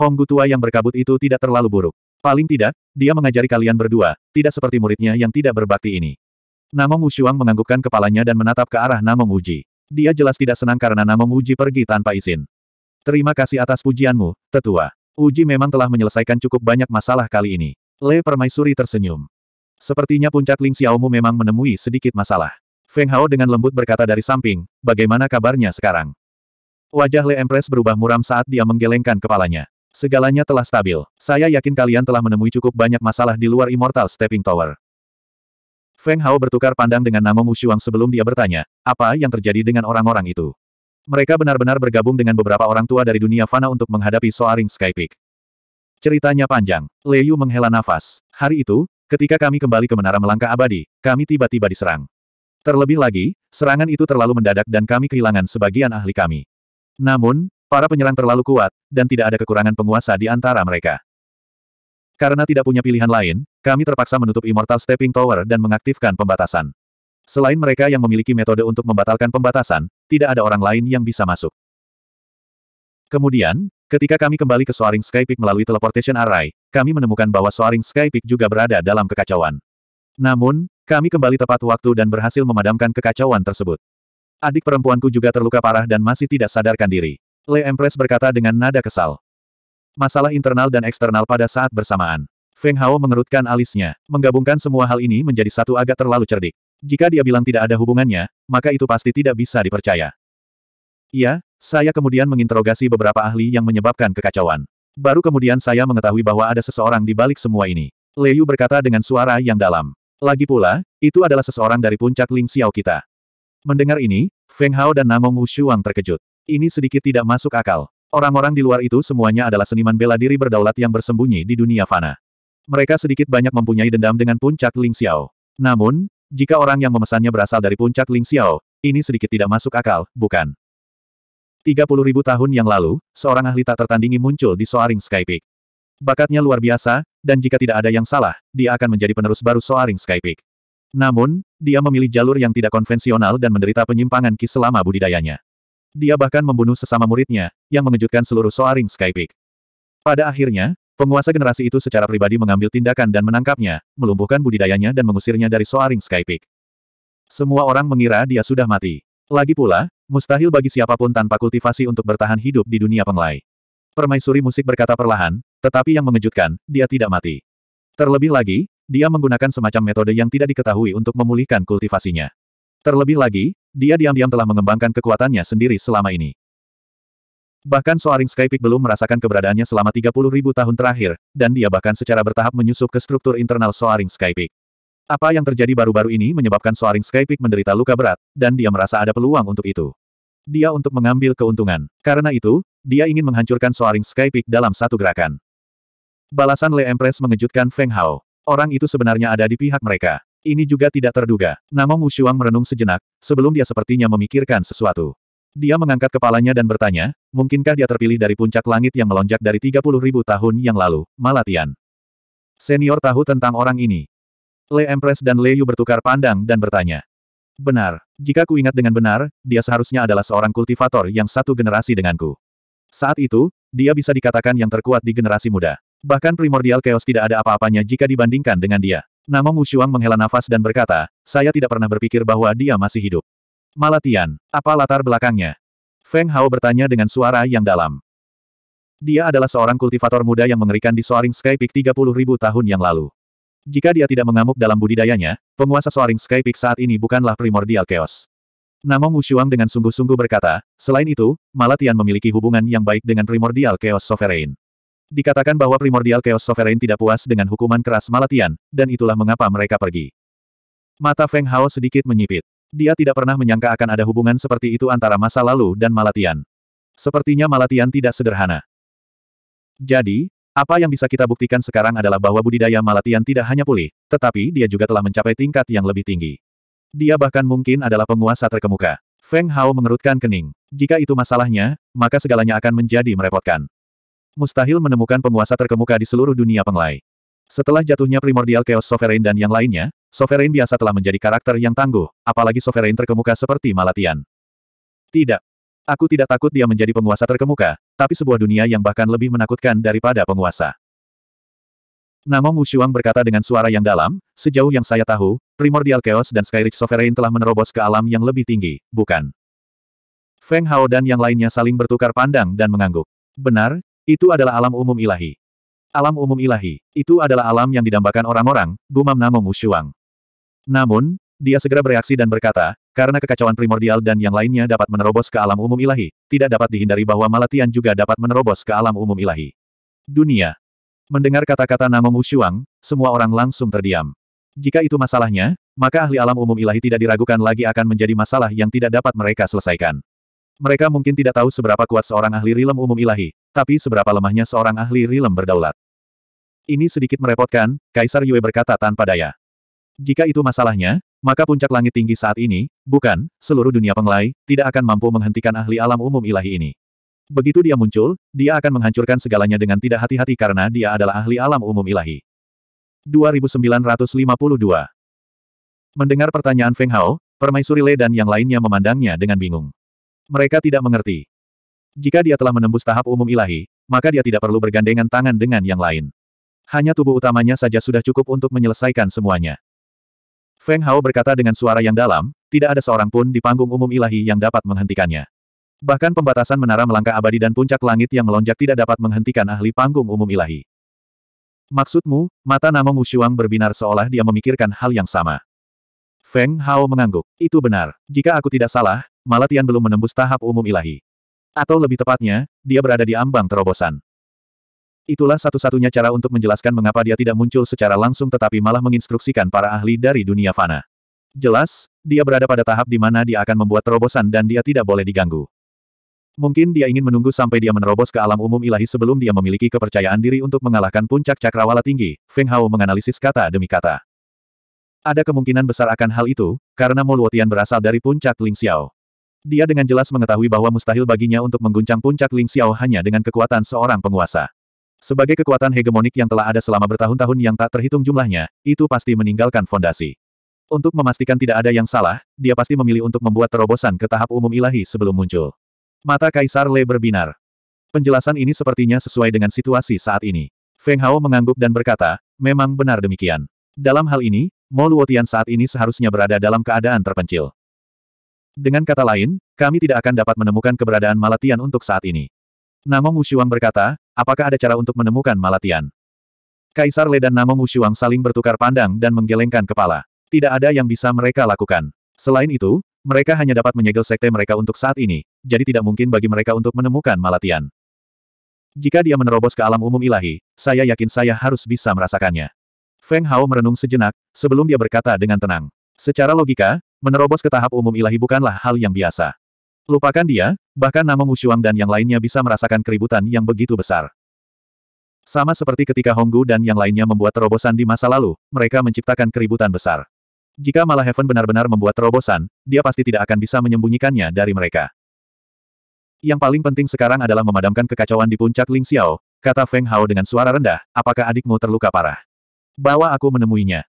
Hong tua yang berkabut itu tidak terlalu buruk. Paling tidak, dia mengajari kalian berdua, tidak seperti muridnya yang tidak berbakti ini. Namong Wushuang menganggukkan kepalanya dan menatap ke arah Namong Uji. Dia jelas tidak senang karena Namong Uji pergi tanpa izin. Terima kasih atas pujianmu, tetua. Uji memang telah menyelesaikan cukup banyak masalah kali ini. Le Permaisuri tersenyum. Sepertinya puncak Ling Xiaomu memang menemui sedikit masalah. Feng Hao dengan lembut berkata dari samping, bagaimana kabarnya sekarang? Wajah Le Empress berubah muram saat dia menggelengkan kepalanya. Segalanya telah stabil. Saya yakin kalian telah menemui cukup banyak masalah di luar Immortal Stepping Tower. Feng Hao bertukar pandang dengan Namong Wushuang sebelum dia bertanya, apa yang terjadi dengan orang-orang itu? Mereka benar-benar bergabung dengan beberapa orang tua dari dunia fana untuk menghadapi Soaring Sky Peak. Ceritanya panjang. Liu menghela nafas. Hari itu, ketika kami kembali ke Menara Melangkah Abadi, kami tiba-tiba diserang. Terlebih lagi, serangan itu terlalu mendadak dan kami kehilangan sebagian ahli kami. Namun, Para penyerang terlalu kuat, dan tidak ada kekurangan penguasa di antara mereka. Karena tidak punya pilihan lain, kami terpaksa menutup Immortal Stepping Tower dan mengaktifkan pembatasan. Selain mereka yang memiliki metode untuk membatalkan pembatasan, tidak ada orang lain yang bisa masuk. Kemudian, ketika kami kembali ke Soaring Sky Peak melalui teleportation array, kami menemukan bahwa Soaring Sky Peak juga berada dalam kekacauan. Namun, kami kembali tepat waktu dan berhasil memadamkan kekacauan tersebut. Adik perempuanku juga terluka parah dan masih tidak sadarkan diri. Le Empress berkata dengan nada kesal. Masalah internal dan eksternal pada saat bersamaan. Feng Hao mengerutkan alisnya, menggabungkan semua hal ini menjadi satu agak terlalu cerdik. Jika dia bilang tidak ada hubungannya, maka itu pasti tidak bisa dipercaya. Iya, saya kemudian menginterogasi beberapa ahli yang menyebabkan kekacauan. Baru kemudian saya mengetahui bahwa ada seseorang di balik semua ini. Yu berkata dengan suara yang dalam. Lagi pula, itu adalah seseorang dari puncak Ling Xiao kita. Mendengar ini, Feng Hao dan Nangong Shuang terkejut. Ini sedikit tidak masuk akal. Orang-orang di luar itu semuanya adalah seniman bela diri berdaulat yang bersembunyi di dunia fana. Mereka sedikit banyak mempunyai dendam dengan puncak Ling Xiao. Namun, jika orang yang memesannya berasal dari puncak Ling Xiao, ini sedikit tidak masuk akal, bukan? 30 ribu tahun yang lalu, seorang ahli tak tertandingi muncul di Soaring Sky Peak. Bakatnya luar biasa, dan jika tidak ada yang salah, dia akan menjadi penerus baru Soaring Sky Peak. Namun, dia memilih jalur yang tidak konvensional dan menderita penyimpangan ki selama budidayanya. Dia bahkan membunuh sesama muridnya, yang mengejutkan seluruh Soaring Sky Peak. Pada akhirnya, penguasa generasi itu secara pribadi mengambil tindakan dan menangkapnya, melumpuhkan budidayanya dan mengusirnya dari Soaring Sky Peak. Semua orang mengira dia sudah mati. Lagi pula, mustahil bagi siapapun tanpa kultivasi untuk bertahan hidup di dunia penglai. Permaisuri musik berkata perlahan, tetapi yang mengejutkan, dia tidak mati. Terlebih lagi, dia menggunakan semacam metode yang tidak diketahui untuk memulihkan kultivasinya. Terlebih lagi, dia diam-diam telah mengembangkan kekuatannya sendiri selama ini. Bahkan Soaring Skypeak belum merasakan keberadaannya selama 30 ribu tahun terakhir, dan dia bahkan secara bertahap menyusup ke struktur internal Soaring Skypeak. Apa yang terjadi baru-baru ini menyebabkan Soaring Skypeak menderita luka berat, dan dia merasa ada peluang untuk itu. Dia untuk mengambil keuntungan. Karena itu, dia ingin menghancurkan Soaring Skypeak dalam satu gerakan. Balasan Le Empress mengejutkan Feng Hao. Orang itu sebenarnya ada di pihak mereka. Ini juga tidak terduga. Namong Wushuang merenung sejenak, sebelum dia sepertinya memikirkan sesuatu. Dia mengangkat kepalanya dan bertanya, mungkinkah dia terpilih dari puncak langit yang melonjak dari 30 ribu tahun yang lalu, Malatian. Senior tahu tentang orang ini. Le Empress dan Le Yu bertukar pandang dan bertanya. Benar, jika ku ingat dengan benar, dia seharusnya adalah seorang kultivator yang satu generasi denganku. Saat itu, dia bisa dikatakan yang terkuat di generasi muda. Bahkan primordial chaos tidak ada apa-apanya jika dibandingkan dengan dia. Namong Wushuang menghela nafas dan berkata, saya tidak pernah berpikir bahwa dia masih hidup. Malatian, apa latar belakangnya? Feng Hao bertanya dengan suara yang dalam. Dia adalah seorang kultivator muda yang mengerikan di Soaring Sky Peak ribu tahun yang lalu. Jika dia tidak mengamuk dalam budidayanya, penguasa Soaring Sky Peak saat ini bukanlah primordial chaos. Namong Wushuang dengan sungguh-sungguh berkata, selain itu, Malatian memiliki hubungan yang baik dengan primordial chaos sovereign. Dikatakan bahwa primordial Chaos Sovereign tidak puas dengan hukuman keras Malatian, dan itulah mengapa mereka pergi. Mata Feng Hao sedikit menyipit. Dia tidak pernah menyangka akan ada hubungan seperti itu antara masa lalu dan Malatian. Sepertinya Malatian tidak sederhana. Jadi, apa yang bisa kita buktikan sekarang adalah bahwa budidaya Malatian tidak hanya pulih, tetapi dia juga telah mencapai tingkat yang lebih tinggi. Dia bahkan mungkin adalah penguasa terkemuka. Feng Hao mengerutkan kening. Jika itu masalahnya, maka segalanya akan menjadi merepotkan. Mustahil menemukan penguasa terkemuka di seluruh dunia penglai. Setelah jatuhnya primordial Chaos Sovereign dan yang lainnya, Sovereign biasa telah menjadi karakter yang tangguh, apalagi Sovereign terkemuka seperti Malatian. Tidak. Aku tidak takut dia menjadi penguasa terkemuka, tapi sebuah dunia yang bahkan lebih menakutkan daripada penguasa. Namong Wushuang berkata dengan suara yang dalam, sejauh yang saya tahu, primordial Chaos dan Skyridge Sovereign telah menerobos ke alam yang lebih tinggi, bukan? Feng Hao dan yang lainnya saling bertukar pandang dan mengangguk. Benar, itu adalah alam umum ilahi. Alam umum ilahi, itu adalah alam yang didambakan orang-orang, gumam Namo Musyuang. Namun, dia segera bereaksi dan berkata, karena kekacauan primordial dan yang lainnya dapat menerobos ke alam umum ilahi, tidak dapat dihindari bahwa Malatian juga dapat menerobos ke alam umum ilahi. Dunia. Mendengar kata-kata Namo Musyuang, semua orang langsung terdiam. Jika itu masalahnya, maka ahli alam umum ilahi tidak diragukan lagi akan menjadi masalah yang tidak dapat mereka selesaikan. Mereka mungkin tidak tahu seberapa kuat seorang ahli rilem umum ilahi, tapi seberapa lemahnya seorang ahli rilem berdaulat. Ini sedikit merepotkan, Kaisar Yue berkata tanpa daya. Jika itu masalahnya, maka puncak langit tinggi saat ini, bukan, seluruh dunia penglai, tidak akan mampu menghentikan ahli alam umum ilahi ini. Begitu dia muncul, dia akan menghancurkan segalanya dengan tidak hati-hati karena dia adalah ahli alam umum ilahi. 2952 Mendengar pertanyaan Feng Hao, Permaisuri Le dan yang lainnya memandangnya dengan bingung. Mereka tidak mengerti. Jika dia telah menembus tahap umum ilahi, maka dia tidak perlu bergandengan tangan dengan yang lain. Hanya tubuh utamanya saja sudah cukup untuk menyelesaikan semuanya. Feng Hao berkata dengan suara yang dalam, tidak ada seorang pun di panggung umum ilahi yang dapat menghentikannya. Bahkan pembatasan menara melangkah abadi dan puncak langit yang melonjak tidak dapat menghentikan ahli panggung umum ilahi. Maksudmu, mata Namong Wushuang berbinar seolah dia memikirkan hal yang sama. Feng Hao mengangguk. Itu benar. Jika aku tidak salah, Malatian belum menembus tahap umum ilahi. Atau lebih tepatnya, dia berada di ambang terobosan. Itulah satu-satunya cara untuk menjelaskan mengapa dia tidak muncul secara langsung tetapi malah menginstruksikan para ahli dari dunia fana. Jelas, dia berada pada tahap di mana dia akan membuat terobosan dan dia tidak boleh diganggu. Mungkin dia ingin menunggu sampai dia menerobos ke alam umum ilahi sebelum dia memiliki kepercayaan diri untuk mengalahkan puncak cakrawala tinggi, Feng Hao menganalisis kata demi kata. Ada kemungkinan besar akan hal itu, karena Mo Luotian berasal dari puncak Ling Xiao. Dia dengan jelas mengetahui bahwa mustahil baginya untuk mengguncang puncak Ling Xiao hanya dengan kekuatan seorang penguasa. Sebagai kekuatan hegemonik yang telah ada selama bertahun-tahun yang tak terhitung jumlahnya, itu pasti meninggalkan fondasi. Untuk memastikan tidak ada yang salah, dia pasti memilih untuk membuat terobosan ke tahap umum ilahi sebelum muncul. Mata Kaisar Le berbinar. Penjelasan ini sepertinya sesuai dengan situasi saat ini. Feng Hao mengangguk dan berkata, memang benar demikian. Dalam hal ini, Mo Luotian saat ini seharusnya berada dalam keadaan terpencil. Dengan kata lain, kami tidak akan dapat menemukan keberadaan Malatian untuk saat ini. Namong Wushuang berkata, apakah ada cara untuk menemukan Malatian? Kaisar Le dan Namong Wushuang saling bertukar pandang dan menggelengkan kepala. Tidak ada yang bisa mereka lakukan. Selain itu, mereka hanya dapat menyegel sekte mereka untuk saat ini, jadi tidak mungkin bagi mereka untuk menemukan Malatian. Jika dia menerobos ke alam umum ilahi, saya yakin saya harus bisa merasakannya. Feng Hao merenung sejenak, sebelum dia berkata dengan tenang. Secara logika, menerobos ke tahap umum ilahi bukanlah hal yang biasa. Lupakan dia, bahkan nama Wushuang dan yang lainnya bisa merasakan keributan yang begitu besar. Sama seperti ketika Honggu dan yang lainnya membuat terobosan di masa lalu, mereka menciptakan keributan besar. Jika malah Heaven benar-benar membuat terobosan, dia pasti tidak akan bisa menyembunyikannya dari mereka. Yang paling penting sekarang adalah memadamkan kekacauan di puncak Ling Xiao, kata Feng Hao dengan suara rendah, apakah adikmu terluka parah? Bawa aku menemuinya.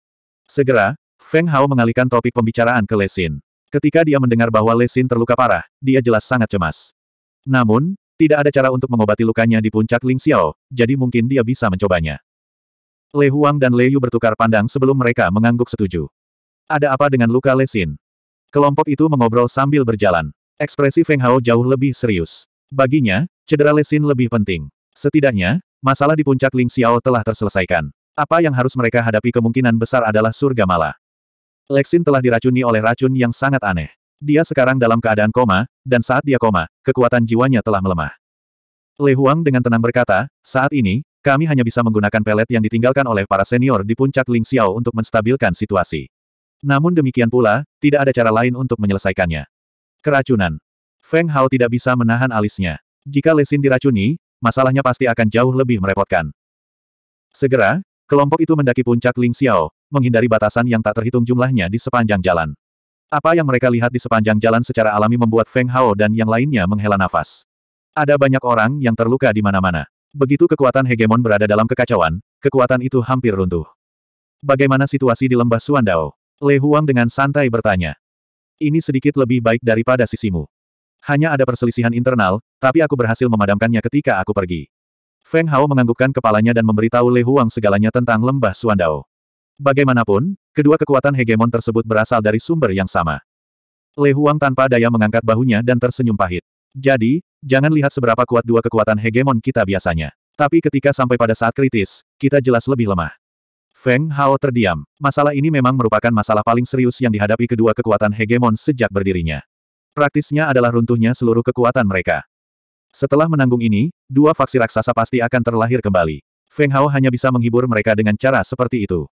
Segera, Feng Hao mengalihkan topik pembicaraan ke Lesin. Ketika dia mendengar bahwa Lesin terluka parah, dia jelas sangat cemas. Namun, tidak ada cara untuk mengobati lukanya di puncak Ling Xiao, jadi mungkin dia bisa mencobanya. Le Huang dan Le Yu bertukar pandang sebelum mereka mengangguk setuju. Ada apa dengan luka Lesin? Kelompok itu mengobrol sambil berjalan. Ekspresi Feng Hao jauh lebih serius. Baginya, cedera Lesin lebih penting. Setidaknya, masalah di puncak Ling Xiao telah terselesaikan. Apa yang harus mereka hadapi kemungkinan besar adalah surga malah. Lexin telah diracuni oleh racun yang sangat aneh. Dia sekarang dalam keadaan koma, dan saat dia koma, kekuatan jiwanya telah melemah. Le Huang dengan tenang berkata, saat ini, kami hanya bisa menggunakan pelet yang ditinggalkan oleh para senior di puncak Ling Xiao untuk menstabilkan situasi. Namun demikian pula, tidak ada cara lain untuk menyelesaikannya. Keracunan. Feng Hao tidak bisa menahan alisnya. Jika Lexin diracuni, masalahnya pasti akan jauh lebih merepotkan. Segera, kelompok itu mendaki puncak Ling Xiao, menghindari batasan yang tak terhitung jumlahnya di sepanjang jalan. Apa yang mereka lihat di sepanjang jalan secara alami membuat Feng Hao dan yang lainnya menghela nafas. Ada banyak orang yang terluka di mana-mana. Begitu kekuatan hegemon berada dalam kekacauan, kekuatan itu hampir runtuh. Bagaimana situasi di lembah Suandao? Le Huang dengan santai bertanya. Ini sedikit lebih baik daripada sisimu. Hanya ada perselisihan internal, tapi aku berhasil memadamkannya ketika aku pergi. Feng Hao menganggukkan kepalanya dan memberitahu Le Huang segalanya tentang lembah Suandao. Bagaimanapun, kedua kekuatan hegemon tersebut berasal dari sumber yang sama. Le Huang tanpa daya mengangkat bahunya dan tersenyum pahit. Jadi, jangan lihat seberapa kuat dua kekuatan hegemon kita biasanya. Tapi ketika sampai pada saat kritis, kita jelas lebih lemah. Feng Hao terdiam. Masalah ini memang merupakan masalah paling serius yang dihadapi kedua kekuatan hegemon sejak berdirinya. Praktisnya adalah runtuhnya seluruh kekuatan mereka. Setelah menanggung ini, dua faksi raksasa pasti akan terlahir kembali. Feng Hao hanya bisa menghibur mereka dengan cara seperti itu.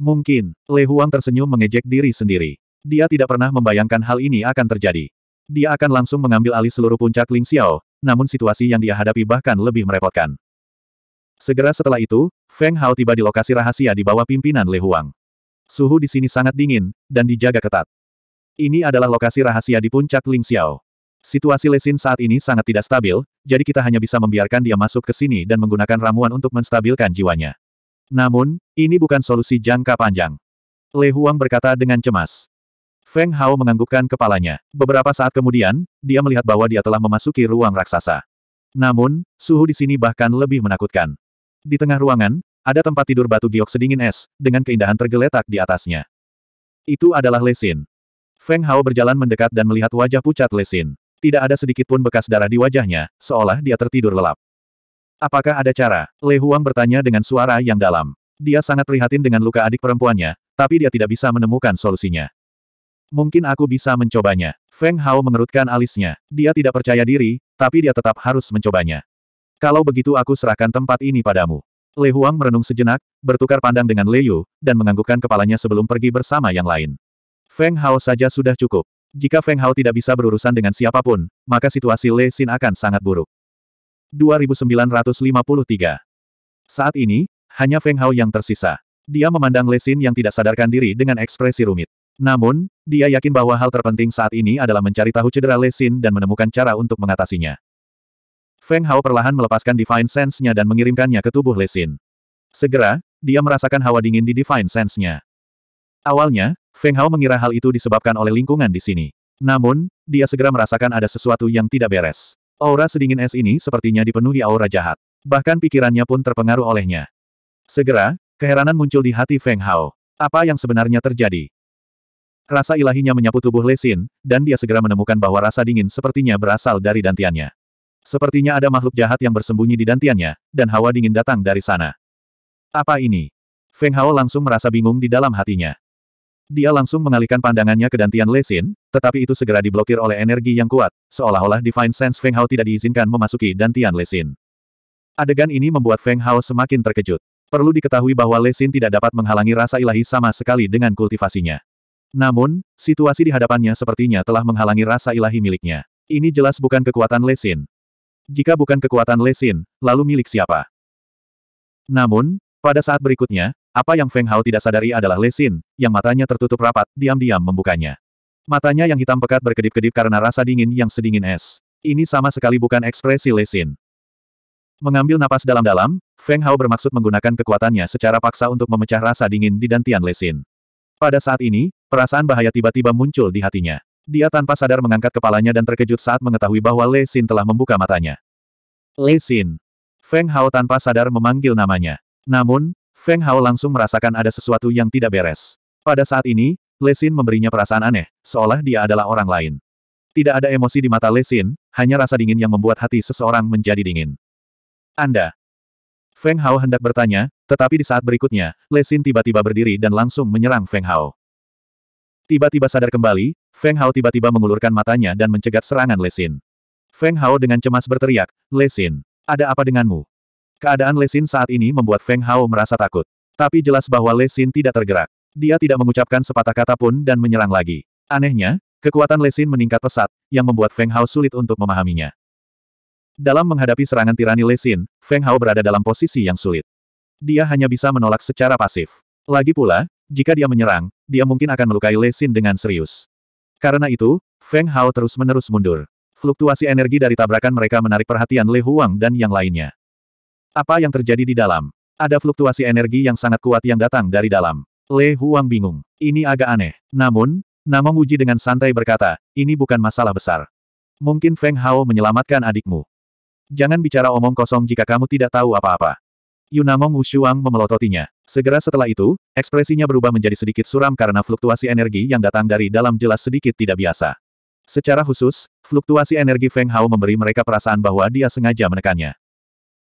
Mungkin, Le Huang tersenyum mengejek diri sendiri. Dia tidak pernah membayangkan hal ini akan terjadi. Dia akan langsung mengambil alih seluruh puncak Ling Xiao, namun situasi yang dia hadapi bahkan lebih merepotkan. Segera setelah itu, Feng Hao tiba di lokasi rahasia di bawah pimpinan Le Huang. Suhu di sini sangat dingin, dan dijaga ketat. Ini adalah lokasi rahasia di puncak Ling Xiao. Situasi Lesin saat ini sangat tidak stabil, jadi kita hanya bisa membiarkan dia masuk ke sini dan menggunakan ramuan untuk menstabilkan jiwanya. Namun, ini bukan solusi jangka panjang. Le Huang berkata dengan cemas. Feng Hao menganggukkan kepalanya. Beberapa saat kemudian, dia melihat bahwa dia telah memasuki ruang raksasa. Namun, suhu di sini bahkan lebih menakutkan. Di tengah ruangan, ada tempat tidur batu giok sedingin es, dengan keindahan tergeletak di atasnya. Itu adalah Lesin. Feng Hao berjalan mendekat dan melihat wajah pucat Lesin. Tidak ada sedikit pun bekas darah di wajahnya, seolah dia tertidur lelap. Apakah ada cara? Le Huang bertanya dengan suara yang dalam. Dia sangat prihatin dengan luka adik perempuannya, tapi dia tidak bisa menemukan solusinya. Mungkin aku bisa mencobanya. Feng Hao mengerutkan alisnya. Dia tidak percaya diri, tapi dia tetap harus mencobanya. Kalau begitu aku serahkan tempat ini padamu. Le Huang merenung sejenak, bertukar pandang dengan Le Yu, dan menganggukkan kepalanya sebelum pergi bersama yang lain. Feng Hao saja sudah cukup. Jika Feng Hao tidak bisa berurusan dengan siapapun, maka situasi Le Xin akan sangat buruk. 2953. Saat ini, hanya Feng Hao yang tersisa. Dia memandang Lesin yang tidak sadarkan diri dengan ekspresi rumit. Namun, dia yakin bahwa hal terpenting saat ini adalah mencari tahu cedera Lesin dan menemukan cara untuk mengatasinya. Feng Hao perlahan melepaskan Divine Sense-nya dan mengirimkannya ke tubuh Lesin. Segera, dia merasakan hawa dingin di Divine Sense-nya. Awalnya, Feng Hao mengira hal itu disebabkan oleh lingkungan di sini. Namun, dia segera merasakan ada sesuatu yang tidak beres. Aura sedingin es ini sepertinya dipenuhi aura jahat. Bahkan pikirannya pun terpengaruh olehnya. Segera, keheranan muncul di hati Feng Hao. Apa yang sebenarnya terjadi? Rasa ilahinya menyapu tubuh Lesin, dan dia segera menemukan bahwa rasa dingin sepertinya berasal dari dantiannya. Sepertinya ada makhluk jahat yang bersembunyi di dantiannya, dan hawa dingin datang dari sana. Apa ini? Feng Hao langsung merasa bingung di dalam hatinya. Dia langsung mengalihkan pandangannya ke Dantian Lesin, tetapi itu segera diblokir oleh energi yang kuat, seolah-olah Divine Sense Feng Hao tidak diizinkan memasuki Dantian Lesin. Adegan ini membuat Feng Hao semakin terkejut. Perlu diketahui bahwa Lesin tidak dapat menghalangi rasa ilahi sama sekali dengan kultivasinya. Namun, situasi di hadapannya sepertinya telah menghalangi rasa ilahi miliknya. Ini jelas bukan kekuatan Lesin. Jika bukan kekuatan Lesin, lalu milik siapa? Namun, pada saat berikutnya, apa yang Feng Hao tidak sadari adalah Lesin, yang matanya tertutup rapat, diam-diam membukanya. Matanya yang hitam pekat berkedip-kedip karena rasa dingin yang sedingin es. Ini sama sekali bukan ekspresi Lesin. Mengambil napas dalam-dalam, Feng Hao bermaksud menggunakan kekuatannya secara paksa untuk memecah rasa dingin di dantian Lesin. Pada saat ini, perasaan bahaya tiba-tiba muncul di hatinya. Dia tanpa sadar mengangkat kepalanya dan terkejut saat mengetahui bahwa Lesin telah membuka matanya. Lesin. Feng Hao tanpa sadar memanggil namanya. Namun, Feng Hao langsung merasakan ada sesuatu yang tidak beres. Pada saat ini, Lesin memberinya perasaan aneh, seolah dia adalah orang lain. Tidak ada emosi di mata Lesin, hanya rasa dingin yang membuat hati seseorang menjadi dingin. Anda. Feng Hao hendak bertanya, tetapi di saat berikutnya, Lesin tiba-tiba berdiri dan langsung menyerang Feng Hao. Tiba-tiba sadar kembali, Feng Hao tiba-tiba mengulurkan matanya dan mencegat serangan Lesin. Feng Hao dengan cemas berteriak, Lesin, ada apa denganmu? Keadaan Lesin saat ini membuat Feng Hao merasa takut. Tapi jelas bahwa Lesin tidak tergerak. Dia tidak mengucapkan sepatah kata pun dan menyerang lagi. Anehnya, kekuatan Lesin meningkat pesat, yang membuat Feng Hao sulit untuk memahaminya. Dalam menghadapi serangan tirani Lesin, Feng Hao berada dalam posisi yang sulit. Dia hanya bisa menolak secara pasif. Lagi pula, jika dia menyerang, dia mungkin akan melukai Lesin dengan serius. Karena itu, Feng Hao terus-menerus mundur. Fluktuasi energi dari tabrakan mereka menarik perhatian Le Huang dan yang lainnya. Apa yang terjadi di dalam? Ada fluktuasi energi yang sangat kuat yang datang dari dalam. Le Huang bingung. Ini agak aneh. Namun, Namong Uji dengan santai berkata, ini bukan masalah besar. Mungkin Feng Hao menyelamatkan adikmu. Jangan bicara omong kosong jika kamu tidak tahu apa-apa. Yu Yunamong Wushuang memelototinya. Segera setelah itu, ekspresinya berubah menjadi sedikit suram karena fluktuasi energi yang datang dari dalam jelas sedikit tidak biasa. Secara khusus, fluktuasi energi Feng Hao memberi mereka perasaan bahwa dia sengaja menekannya.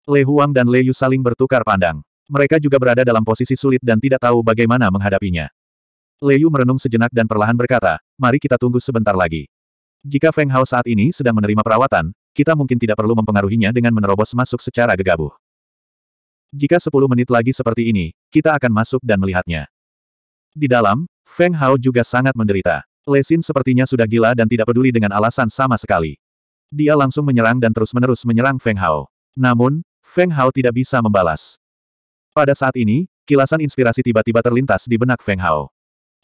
Le Huang dan Le Yu saling bertukar pandang. Mereka juga berada dalam posisi sulit dan tidak tahu bagaimana menghadapinya. Le Yu merenung sejenak dan perlahan berkata, mari kita tunggu sebentar lagi. Jika Feng Hao saat ini sedang menerima perawatan, kita mungkin tidak perlu mempengaruhinya dengan menerobos masuk secara gegabah. Jika 10 menit lagi seperti ini, kita akan masuk dan melihatnya. Di dalam, Feng Hao juga sangat menderita. Lesin sepertinya sudah gila dan tidak peduli dengan alasan sama sekali. Dia langsung menyerang dan terus-menerus menyerang Feng Hao. Namun, Feng Hao tidak bisa membalas. Pada saat ini, kilasan inspirasi tiba-tiba terlintas di benak Feng Hao.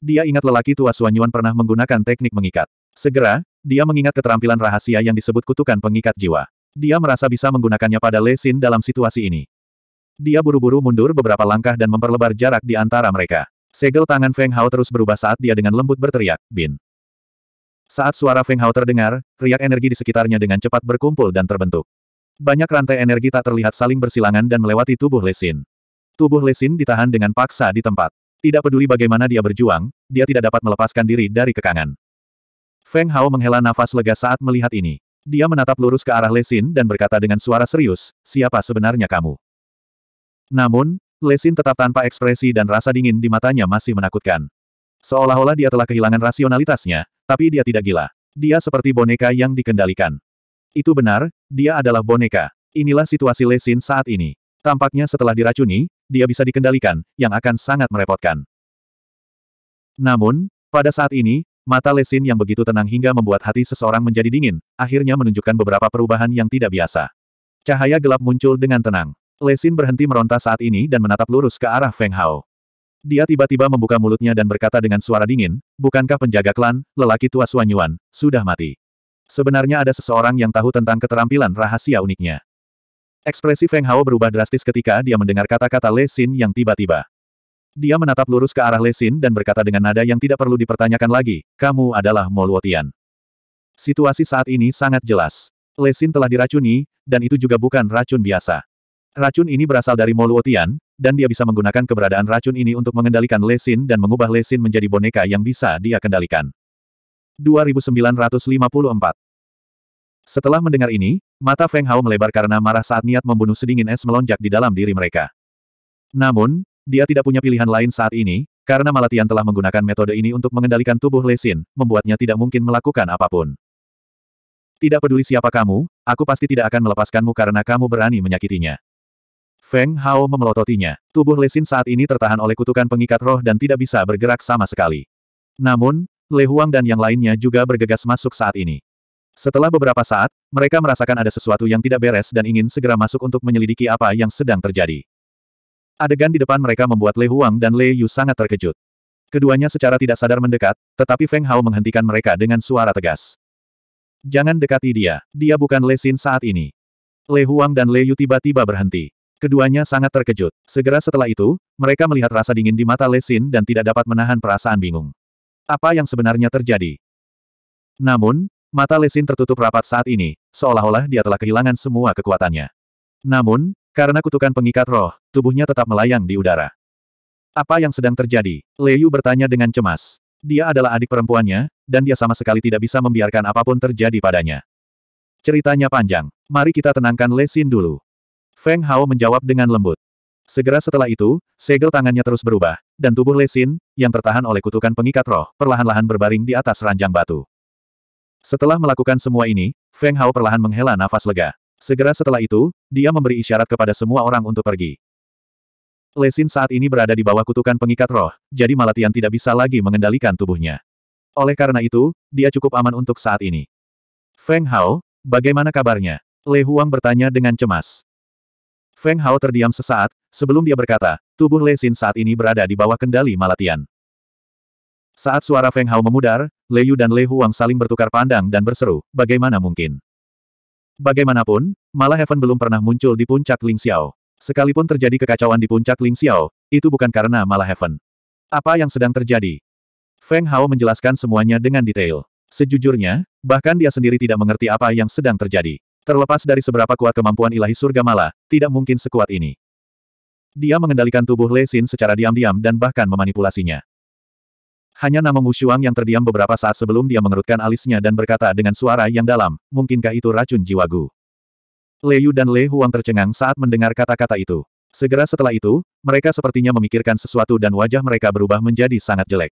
Dia ingat lelaki tua Suanyuan pernah menggunakan teknik mengikat. Segera, dia mengingat keterampilan rahasia yang disebut kutukan pengikat jiwa. Dia merasa bisa menggunakannya pada Lesin dalam situasi ini. Dia buru-buru mundur beberapa langkah dan memperlebar jarak di antara mereka. Segel tangan Feng Hao terus berubah saat dia dengan lembut berteriak, Bin. Saat suara Feng Hao terdengar, riak energi di sekitarnya dengan cepat berkumpul dan terbentuk. Banyak rantai energi tak terlihat saling bersilangan dan melewati tubuh Lesin. Tubuh Lesin ditahan dengan paksa di tempat. Tidak peduli bagaimana dia berjuang, dia tidak dapat melepaskan diri dari kekangan. Feng Hao menghela nafas lega saat melihat ini. Dia menatap lurus ke arah Lesin dan berkata dengan suara serius, siapa sebenarnya kamu? Namun, Lesin tetap tanpa ekspresi dan rasa dingin di matanya masih menakutkan. Seolah-olah dia telah kehilangan rasionalitasnya, tapi dia tidak gila. Dia seperti boneka yang dikendalikan. Itu benar, dia adalah boneka. Inilah situasi Lesin saat ini. Tampaknya setelah diracuni, dia bisa dikendalikan, yang akan sangat merepotkan. Namun, pada saat ini, mata Lesin yang begitu tenang hingga membuat hati seseorang menjadi dingin, akhirnya menunjukkan beberapa perubahan yang tidak biasa. Cahaya gelap muncul dengan tenang. Lesin berhenti meronta saat ini dan menatap lurus ke arah Feng Hao. Dia tiba-tiba membuka mulutnya dan berkata dengan suara dingin, bukankah penjaga klan, lelaki tua Suanyuan, sudah mati? Sebenarnya ada seseorang yang tahu tentang keterampilan rahasia uniknya. Ekspresi Feng Hao berubah drastis ketika dia mendengar kata-kata Le Xin yang tiba-tiba. Dia menatap lurus ke arah Le Xin dan berkata dengan nada yang tidak perlu dipertanyakan lagi, kamu adalah Mo Luotian. Situasi saat ini sangat jelas. Le Xin telah diracuni, dan itu juga bukan racun biasa. Racun ini berasal dari Mo Luotian, dan dia bisa menggunakan keberadaan racun ini untuk mengendalikan lesin dan mengubah lesin menjadi boneka yang bisa dia kendalikan. 2954. Setelah mendengar ini, mata Feng Hao melebar karena marah saat niat membunuh sedingin es melonjak di dalam diri mereka. Namun, dia tidak punya pilihan lain saat ini, karena Malatian telah menggunakan metode ini untuk mengendalikan tubuh Lesin, membuatnya tidak mungkin melakukan apapun. Tidak peduli siapa kamu, aku pasti tidak akan melepaskanmu karena kamu berani menyakitinya. Feng Hao memelototinya. Tubuh Lesin saat ini tertahan oleh kutukan pengikat roh dan tidak bisa bergerak sama sekali. Namun, Le Huang dan yang lainnya juga bergegas masuk saat ini. Setelah beberapa saat, mereka merasakan ada sesuatu yang tidak beres dan ingin segera masuk untuk menyelidiki apa yang sedang terjadi. Adegan di depan mereka membuat Le Huang dan Le Yu sangat terkejut. Keduanya secara tidak sadar mendekat, tetapi Feng Hao menghentikan mereka dengan suara tegas. Jangan dekati dia, dia bukan Le Xin saat ini. Le Huang dan Le Yu tiba-tiba berhenti. Keduanya sangat terkejut. Segera setelah itu, mereka melihat rasa dingin di mata Le Xin dan tidak dapat menahan perasaan bingung apa yang sebenarnya terjadi. Namun, mata Lesin tertutup rapat saat ini, seolah-olah dia telah kehilangan semua kekuatannya. Namun, karena kutukan pengikat roh, tubuhnya tetap melayang di udara. Apa yang sedang terjadi? Leyu bertanya dengan cemas. Dia adalah adik perempuannya, dan dia sama sekali tidak bisa membiarkan apapun terjadi padanya. Ceritanya panjang. Mari kita tenangkan Lesin dulu. Feng Hao menjawab dengan lembut. Segera setelah itu, segel tangannya terus berubah, dan tubuh Lesin, yang tertahan oleh kutukan pengikat roh, perlahan-lahan berbaring di atas ranjang batu. Setelah melakukan semua ini, Feng Hao perlahan menghela nafas lega. Segera setelah itu, dia memberi isyarat kepada semua orang untuk pergi. Lesin saat ini berada di bawah kutukan pengikat roh, jadi Malatian tidak bisa lagi mengendalikan tubuhnya. Oleh karena itu, dia cukup aman untuk saat ini. Feng Hao, bagaimana kabarnya? Le Huang bertanya dengan cemas. Feng Hao terdiam sesaat, Sebelum dia berkata, tubuh Le Xin saat ini berada di bawah kendali Malatian. Saat suara Feng Hao memudar, Le Yu dan Le Huang saling bertukar pandang dan berseru, bagaimana mungkin? Bagaimanapun, malah Heaven belum pernah muncul di puncak Ling Xiao. Sekalipun terjadi kekacauan di puncak Ling Xiao, itu bukan karena malah Heaven. Apa yang sedang terjadi? Feng Hao menjelaskan semuanya dengan detail. Sejujurnya, bahkan dia sendiri tidak mengerti apa yang sedang terjadi. Terlepas dari seberapa kuat kemampuan ilahi surga Malah, tidak mungkin sekuat ini. Dia mengendalikan tubuh Lei Xin secara diam-diam dan bahkan memanipulasinya. Hanya nama Wushuang yang terdiam beberapa saat sebelum dia mengerutkan alisnya dan berkata dengan suara yang dalam, mungkinkah itu racun jiwa Gu? Yu dan Le Huang tercengang saat mendengar kata-kata itu. Segera setelah itu, mereka sepertinya memikirkan sesuatu dan wajah mereka berubah menjadi sangat jelek.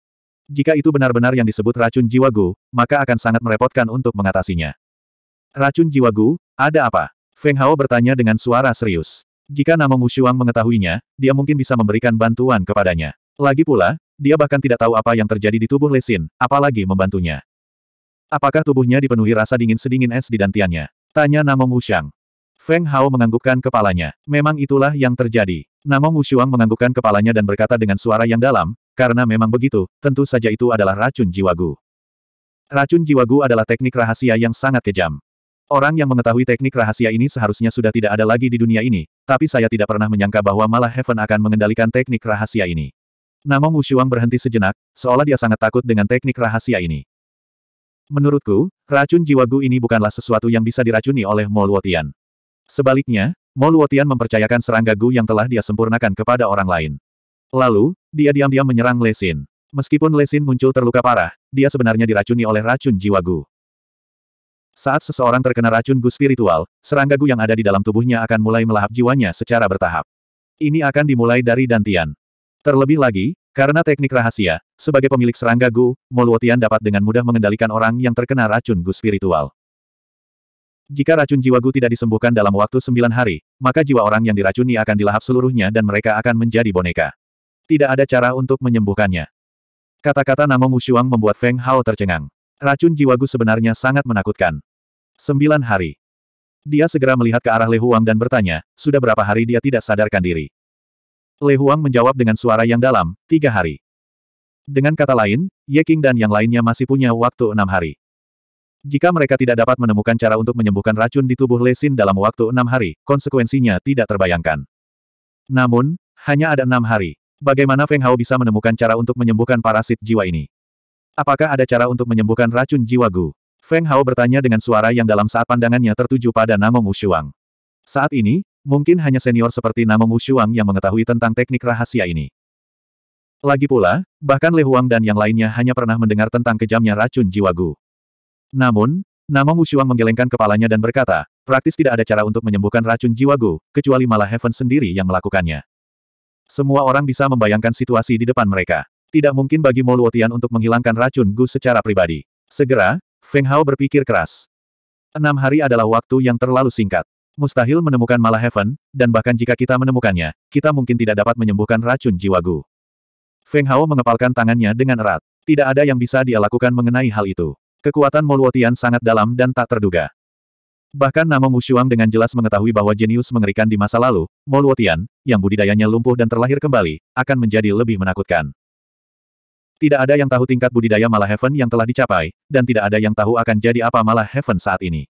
Jika itu benar-benar yang disebut racun jiwa Gu, maka akan sangat merepotkan untuk mengatasinya. Racun jiwa Gu, ada apa? Feng Hao bertanya dengan suara serius. Jika Namong Wushuang mengetahuinya, dia mungkin bisa memberikan bantuan kepadanya. Lagi pula, dia bahkan tidak tahu apa yang terjadi di tubuh Lesin, apalagi membantunya. Apakah tubuhnya dipenuhi rasa dingin sedingin es di dantiannya? Tanya Namong Wushang. Feng Hao menganggukkan kepalanya. Memang itulah yang terjadi. Namong Wushuang menganggukkan kepalanya dan berkata dengan suara yang dalam, karena memang begitu, tentu saja itu adalah racun jiwagu. Racun jiwagu adalah teknik rahasia yang sangat kejam. Orang yang mengetahui teknik rahasia ini seharusnya sudah tidak ada lagi di dunia ini, tapi saya tidak pernah menyangka bahwa malah Heaven akan mengendalikan teknik rahasia ini. Namong Wushuang berhenti sejenak, seolah dia sangat takut dengan teknik rahasia ini. Menurutku, racun jiwa Gu ini bukanlah sesuatu yang bisa diracuni oleh Mo Luotian. Sebaliknya, Mo Luotian mempercayakan serangga Gu yang telah dia sempurnakan kepada orang lain. Lalu, dia diam-diam menyerang Lesin. Meskipun Lesin muncul terluka parah, dia sebenarnya diracuni oleh racun jiwa Gu. Saat seseorang terkena racun gu spiritual, serangga gu yang ada di dalam tubuhnya akan mulai melahap jiwanya secara bertahap. Ini akan dimulai dari dantian. Terlebih lagi, karena teknik rahasia, sebagai pemilik serangga gu, Moluotian dapat dengan mudah mengendalikan orang yang terkena racun gu spiritual. Jika racun jiwa gu tidak disembuhkan dalam waktu sembilan hari, maka jiwa orang yang diracuni akan dilahap seluruhnya dan mereka akan menjadi boneka. Tidak ada cara untuk menyembuhkannya. Kata-kata Namong Wushuang membuat Feng Hao tercengang. Racun jiwagu sebenarnya sangat menakutkan. Sembilan hari. Dia segera melihat ke arah Huang dan bertanya, sudah berapa hari dia tidak sadarkan diri? Huang menjawab dengan suara yang dalam, tiga hari. Dengan kata lain, Ye Qing dan yang lainnya masih punya waktu enam hari. Jika mereka tidak dapat menemukan cara untuk menyembuhkan racun di tubuh Lesin dalam waktu enam hari, konsekuensinya tidak terbayangkan. Namun, hanya ada enam hari. Bagaimana Feng Hao bisa menemukan cara untuk menyembuhkan parasit jiwa ini? Apakah ada cara untuk menyembuhkan racun jiwa Gu? Feng Hao bertanya dengan suara yang dalam saat pandangannya tertuju pada Namong Ushuang. Saat ini, mungkin hanya senior seperti Namong Ushuang yang mengetahui tentang teknik rahasia ini. Lagi pula, bahkan Le Huang dan yang lainnya hanya pernah mendengar tentang kejamnya racun jiwa Gu. Namun, Namong Ushuang menggelengkan kepalanya dan berkata, praktis tidak ada cara untuk menyembuhkan racun jiwa Gu, kecuali malah Heaven sendiri yang melakukannya. Semua orang bisa membayangkan situasi di depan mereka. Tidak mungkin bagi Mo untuk menghilangkan racun Gu secara pribadi. Segera, Feng Hao berpikir keras. Enam hari adalah waktu yang terlalu singkat. Mustahil menemukan Mala Heaven, dan bahkan jika kita menemukannya, kita mungkin tidak dapat menyembuhkan racun jiwa Gu. Feng Hao mengepalkan tangannya dengan erat. Tidak ada yang bisa dia lakukan mengenai hal itu. Kekuatan Moluotian sangat dalam dan tak terduga. Bahkan nama Musyuang dengan jelas mengetahui bahwa jenius mengerikan di masa lalu, Moluotian, yang budidayanya lumpuh dan terlahir kembali, akan menjadi lebih menakutkan. Tidak ada yang tahu tingkat budidaya Mala Heaven yang telah dicapai, dan tidak ada yang tahu akan jadi apa Mala Heaven saat ini.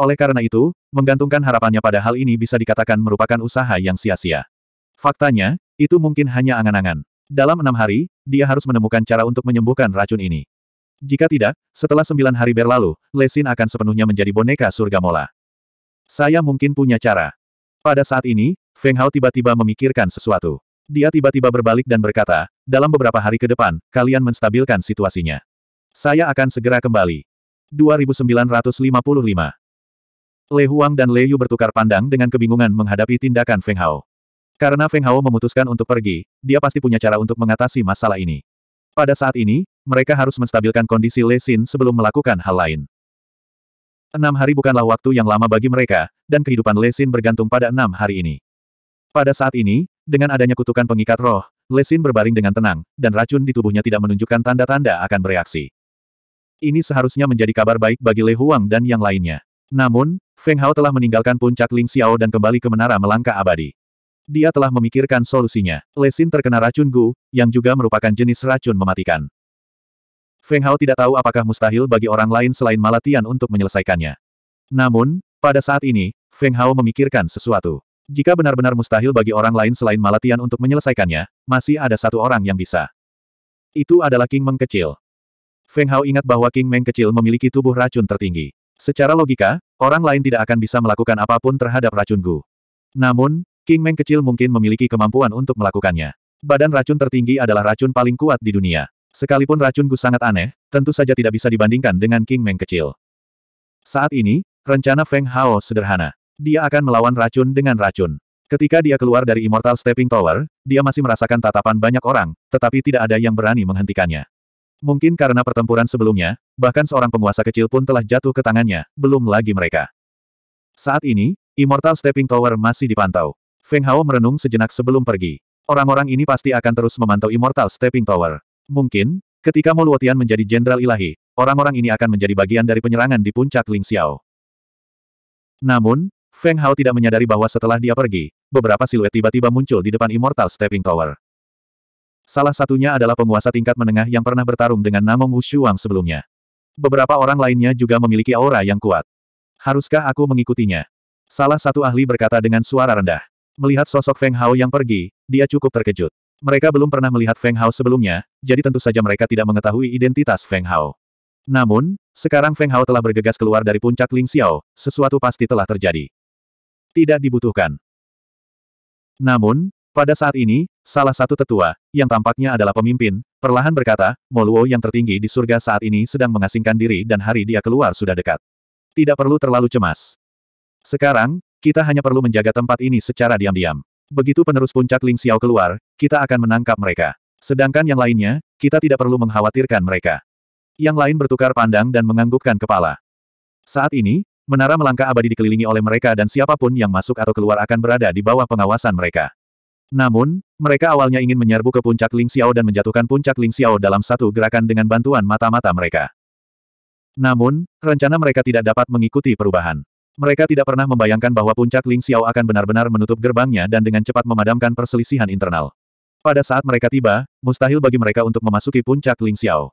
Oleh karena itu, menggantungkan harapannya pada hal ini bisa dikatakan merupakan usaha yang sia-sia. Faktanya, itu mungkin hanya angan-angan. Dalam enam hari, dia harus menemukan cara untuk menyembuhkan racun ini. Jika tidak, setelah sembilan hari berlalu, Lesin akan sepenuhnya menjadi boneka surga mola. Saya mungkin punya cara. Pada saat ini, Feng Hao tiba-tiba memikirkan sesuatu. Dia tiba-tiba berbalik dan berkata, dalam beberapa hari ke depan, kalian menstabilkan situasinya. Saya akan segera kembali. 2955 Le Huang dan Le Yu bertukar pandang dengan kebingungan menghadapi tindakan Feng Hao. Karena Feng Hao memutuskan untuk pergi, dia pasti punya cara untuk mengatasi masalah ini. Pada saat ini, mereka harus menstabilkan kondisi Le Xin sebelum melakukan hal lain. Enam hari bukanlah waktu yang lama bagi mereka, dan kehidupan Le Xin bergantung pada enam hari ini. Pada saat ini, dengan adanya kutukan pengikat roh, Lesin berbaring dengan tenang, dan racun di tubuhnya tidak menunjukkan tanda-tanda akan bereaksi. Ini seharusnya menjadi kabar baik bagi Le Huang dan yang lainnya. Namun, Feng Hao telah meninggalkan puncak Ling Xiao dan kembali ke menara melangkah abadi. Dia telah memikirkan solusinya. Lesin terkena racun Gu, yang juga merupakan jenis racun mematikan. Feng Hao tidak tahu apakah mustahil bagi orang lain selain Malatian untuk menyelesaikannya. Namun, pada saat ini, Feng Hao memikirkan sesuatu. Jika benar-benar mustahil bagi orang lain selain Malatian untuk menyelesaikannya, masih ada satu orang yang bisa. Itu adalah King Meng kecil. Feng Hao ingat bahwa King Meng kecil memiliki tubuh racun tertinggi. Secara logika, orang lain tidak akan bisa melakukan apapun terhadap racun Gu. Namun, King Meng kecil mungkin memiliki kemampuan untuk melakukannya. Badan racun tertinggi adalah racun paling kuat di dunia. Sekalipun racun Gu sangat aneh, tentu saja tidak bisa dibandingkan dengan King Meng kecil. Saat ini, rencana Feng Hao sederhana. Dia akan melawan racun dengan racun. Ketika dia keluar dari Immortal Stepping Tower, dia masih merasakan tatapan banyak orang, tetapi tidak ada yang berani menghentikannya. Mungkin karena pertempuran sebelumnya, bahkan seorang penguasa kecil pun telah jatuh ke tangannya, belum lagi mereka. Saat ini, Immortal Stepping Tower masih dipantau. Feng Hao merenung sejenak sebelum pergi. Orang-orang ini pasti akan terus memantau Immortal Stepping Tower. Mungkin, ketika Mo Luotian menjadi Jenderal Ilahi, orang-orang ini akan menjadi bagian dari penyerangan di puncak Ling Xiao. Namun, Feng Hao tidak menyadari bahwa setelah dia pergi, beberapa siluet tiba-tiba muncul di depan Immortal Stepping Tower. Salah satunya adalah penguasa tingkat menengah yang pernah bertarung dengan Namong Wushuang sebelumnya. Beberapa orang lainnya juga memiliki aura yang kuat. Haruskah aku mengikutinya? Salah satu ahli berkata dengan suara rendah. Melihat sosok Feng Hao yang pergi, dia cukup terkejut. Mereka belum pernah melihat Feng Hao sebelumnya, jadi tentu saja mereka tidak mengetahui identitas Feng Hao. Namun, sekarang Feng Hao telah bergegas keluar dari puncak Ling Xiao, sesuatu pasti telah terjadi tidak dibutuhkan. Namun, pada saat ini, salah satu tetua, yang tampaknya adalah pemimpin, perlahan berkata, Moluo yang tertinggi di surga saat ini sedang mengasingkan diri dan hari dia keluar sudah dekat. Tidak perlu terlalu cemas. Sekarang, kita hanya perlu menjaga tempat ini secara diam-diam. Begitu penerus puncak Ling Xiao keluar, kita akan menangkap mereka. Sedangkan yang lainnya, kita tidak perlu mengkhawatirkan mereka. Yang lain bertukar pandang dan menganggukkan kepala. Saat ini, Menara melangkah abadi dikelilingi oleh mereka dan siapapun yang masuk atau keluar akan berada di bawah pengawasan mereka. Namun, mereka awalnya ingin menyerbu ke puncak Ling Xiao dan menjatuhkan puncak Ling Xiao dalam satu gerakan dengan bantuan mata-mata mereka. Namun, rencana mereka tidak dapat mengikuti perubahan. Mereka tidak pernah membayangkan bahwa puncak Ling Xiao akan benar-benar menutup gerbangnya dan dengan cepat memadamkan perselisihan internal. Pada saat mereka tiba, mustahil bagi mereka untuk memasuki puncak Ling Xiao.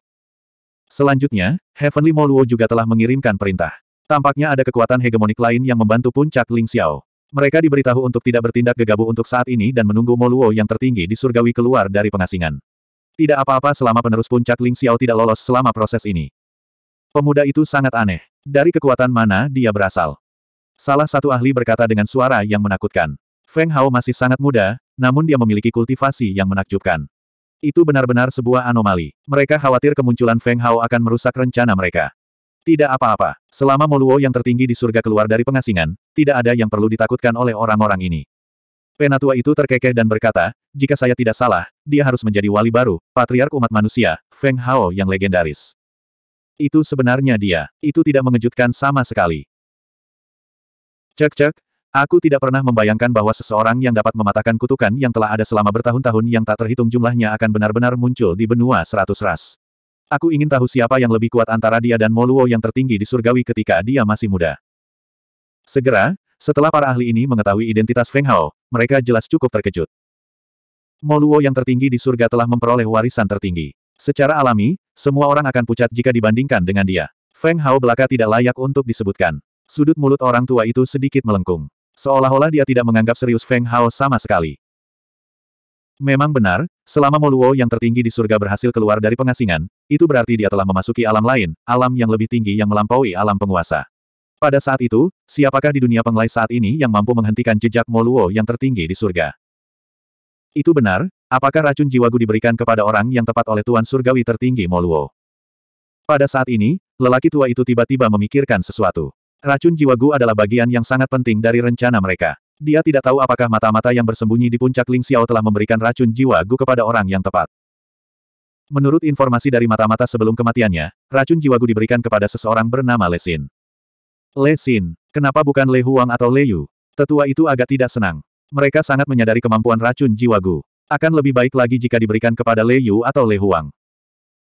Selanjutnya, Heavenly Moluo juga telah mengirimkan perintah. Tampaknya ada kekuatan hegemonik lain yang membantu puncak Ling Xiao. Mereka diberitahu untuk tidak bertindak gegabah untuk saat ini dan menunggu Moluo yang tertinggi di surgawi keluar dari pengasingan. Tidak apa-apa selama penerus puncak Ling Xiao tidak lolos selama proses ini. Pemuda itu sangat aneh. Dari kekuatan mana dia berasal? Salah satu ahli berkata dengan suara yang menakutkan. Feng Hao masih sangat muda, namun dia memiliki kultivasi yang menakjubkan. Itu benar-benar sebuah anomali. Mereka khawatir kemunculan Feng Hao akan merusak rencana mereka. Tidak apa-apa, selama Moluo yang tertinggi di surga keluar dari pengasingan, tidak ada yang perlu ditakutkan oleh orang-orang ini. Penatua itu terkekeh dan berkata, jika saya tidak salah, dia harus menjadi wali baru, patriark umat manusia, Feng Hao yang legendaris. Itu sebenarnya dia, itu tidak mengejutkan sama sekali. Cek-cek, Aku tidak pernah membayangkan bahwa seseorang yang dapat mematahkan kutukan yang telah ada selama bertahun-tahun yang tak terhitung jumlahnya akan benar-benar muncul di benua seratus ras. Aku ingin tahu siapa yang lebih kuat antara dia dan Moluo yang tertinggi di surgawi ketika dia masih muda. Segera, setelah para ahli ini mengetahui identitas Feng Hao, mereka jelas cukup terkejut. Moluo yang tertinggi di surga telah memperoleh warisan tertinggi. Secara alami, semua orang akan pucat jika dibandingkan dengan dia. Feng Hao belaka tidak layak untuk disebutkan. Sudut mulut orang tua itu sedikit melengkung. Seolah-olah dia tidak menganggap serius Feng Hao sama sekali. Memang benar, selama Moluo yang tertinggi di surga berhasil keluar dari pengasingan, itu berarti dia telah memasuki alam lain, alam yang lebih tinggi yang melampaui alam penguasa. Pada saat itu, siapakah di dunia penglai saat ini yang mampu menghentikan jejak Moluo yang tertinggi di surga? Itu benar, apakah racun jiwaku diberikan kepada orang yang tepat oleh Tuan Surgawi tertinggi Moluo? Pada saat ini, lelaki tua itu tiba-tiba memikirkan sesuatu. Racun jiwaku adalah bagian yang sangat penting dari rencana mereka. Dia tidak tahu apakah mata-mata yang bersembunyi di puncak Ling Xiao telah memberikan racun jiwa Gu kepada orang yang tepat. Menurut informasi dari mata-mata sebelum kematiannya, racun jiwa Gu diberikan kepada seseorang bernama Lesin. Lesin, kenapa bukan Le Huang atau Le Yu? Tetua itu agak tidak senang. Mereka sangat menyadari kemampuan racun jiwa Gu. Akan lebih baik lagi jika diberikan kepada Le Yu atau Le Huang.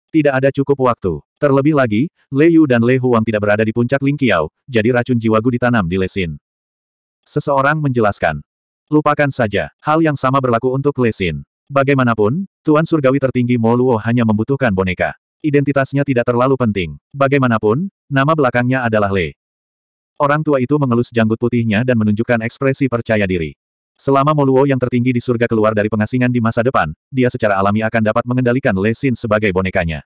Tidak ada cukup waktu. Terlebih lagi, Le Yu dan Le Huang tidak berada di puncak Ling Qiao, jadi racun jiwa Gu ditanam di Lesin. Seseorang menjelaskan. Lupakan saja, hal yang sama berlaku untuk Lesin. Bagaimanapun, Tuan Surgawi tertinggi Moluo hanya membutuhkan boneka. Identitasnya tidak terlalu penting. Bagaimanapun, nama belakangnya adalah Le. Orang tua itu mengelus janggut putihnya dan menunjukkan ekspresi percaya diri. Selama Moluo yang tertinggi di surga keluar dari pengasingan di masa depan, dia secara alami akan dapat mengendalikan Lesin sebagai bonekanya.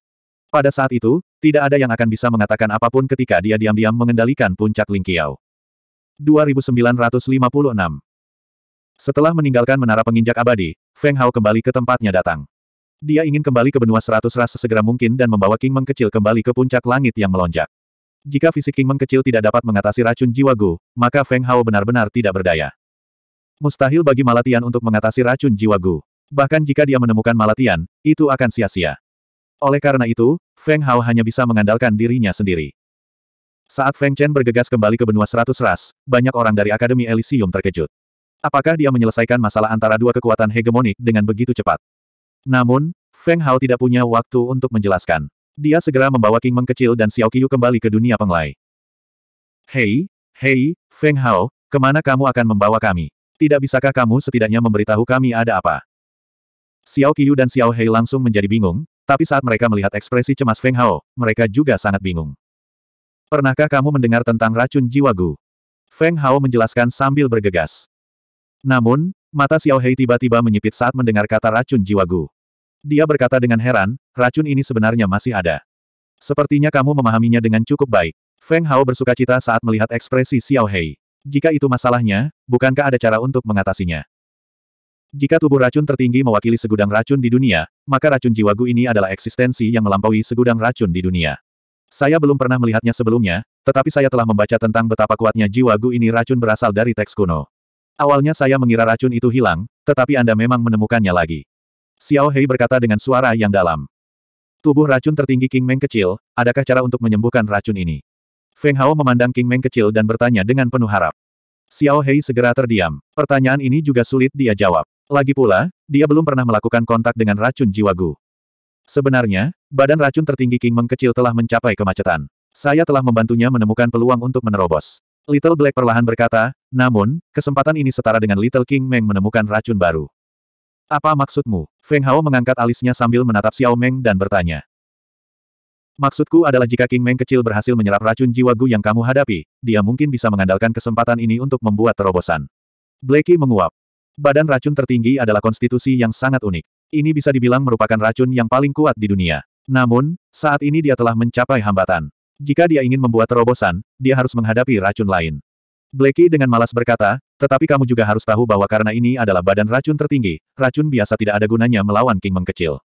Pada saat itu, tidak ada yang akan bisa mengatakan apapun ketika dia diam-diam mengendalikan puncak Lingqiao. 2956. Setelah meninggalkan menara penginjak abadi, Feng Hao kembali ke tempatnya datang. Dia ingin kembali ke benua seratus ras sesegera mungkin dan membawa King Meng kecil kembali ke puncak langit yang melonjak. Jika fisik King Meng kecil tidak dapat mengatasi racun jiwa Gu, maka Feng Hao benar-benar tidak berdaya. Mustahil bagi Malatian untuk mengatasi racun jiwa Gu. Bahkan jika dia menemukan Malatian, itu akan sia-sia. Oleh karena itu, Feng Hao hanya bisa mengandalkan dirinya sendiri. Saat Feng Chen bergegas kembali ke benua seratus ras, banyak orang dari Akademi Elysium terkejut. Apakah dia menyelesaikan masalah antara dua kekuatan hegemonik dengan begitu cepat? Namun, Feng Hao tidak punya waktu untuk menjelaskan. Dia segera membawa King Meng kecil dan Xiao Qiu kembali ke dunia penglai. Hei, hei, Feng Hao, kemana kamu akan membawa kami? Tidak bisakah kamu setidaknya memberitahu kami ada apa? Xiao Qiu dan Xiao Hei langsung menjadi bingung, tapi saat mereka melihat ekspresi cemas Feng Hao, mereka juga sangat bingung. Pernahkah kamu mendengar tentang racun jiwa Gu? Feng Hao menjelaskan sambil bergegas. Namun, mata Xiao Hei tiba-tiba menyipit saat mendengar kata racun jiwa Gu. Dia berkata dengan heran, racun ini sebenarnya masih ada. Sepertinya kamu memahaminya dengan cukup baik. Feng Hao bersuka cita saat melihat ekspresi Xiao Hei. Jika itu masalahnya, bukankah ada cara untuk mengatasinya? Jika tubuh racun tertinggi mewakili segudang racun di dunia, maka racun jiwagu ini adalah eksistensi yang melampaui segudang racun di dunia. Saya belum pernah melihatnya sebelumnya, tetapi saya telah membaca tentang betapa kuatnya jiwa Gu ini racun berasal dari teks kuno. Awalnya saya mengira racun itu hilang, tetapi Anda memang menemukannya lagi. Xiao Hei berkata dengan suara yang dalam. Tubuh racun tertinggi King Meng kecil, adakah cara untuk menyembuhkan racun ini? Feng Hao memandang King Meng kecil dan bertanya dengan penuh harap. Xiao Hei segera terdiam. Pertanyaan ini juga sulit dia jawab. Lagi pula, dia belum pernah melakukan kontak dengan racun jiwa Gu. Sebenarnya, badan racun tertinggi King Mengkecil telah mencapai kemacetan. Saya telah membantunya menemukan peluang untuk menerobos. Little Black perlahan berkata, namun, kesempatan ini setara dengan Little King Meng menemukan racun baru. Apa maksudmu? Feng Hao mengangkat alisnya sambil menatap Xiao Meng dan bertanya. Maksudku adalah jika King Meng kecil berhasil menyerap racun jiwa Gu yang kamu hadapi, dia mungkin bisa mengandalkan kesempatan ini untuk membuat terobosan. Blackie menguap. Badan racun tertinggi adalah konstitusi yang sangat unik. Ini bisa dibilang merupakan racun yang paling kuat di dunia. Namun, saat ini dia telah mencapai hambatan. Jika dia ingin membuat terobosan, dia harus menghadapi racun lain. Blakey dengan malas berkata, tetapi kamu juga harus tahu bahwa karena ini adalah badan racun tertinggi, racun biasa tidak ada gunanya melawan King Mengkecil.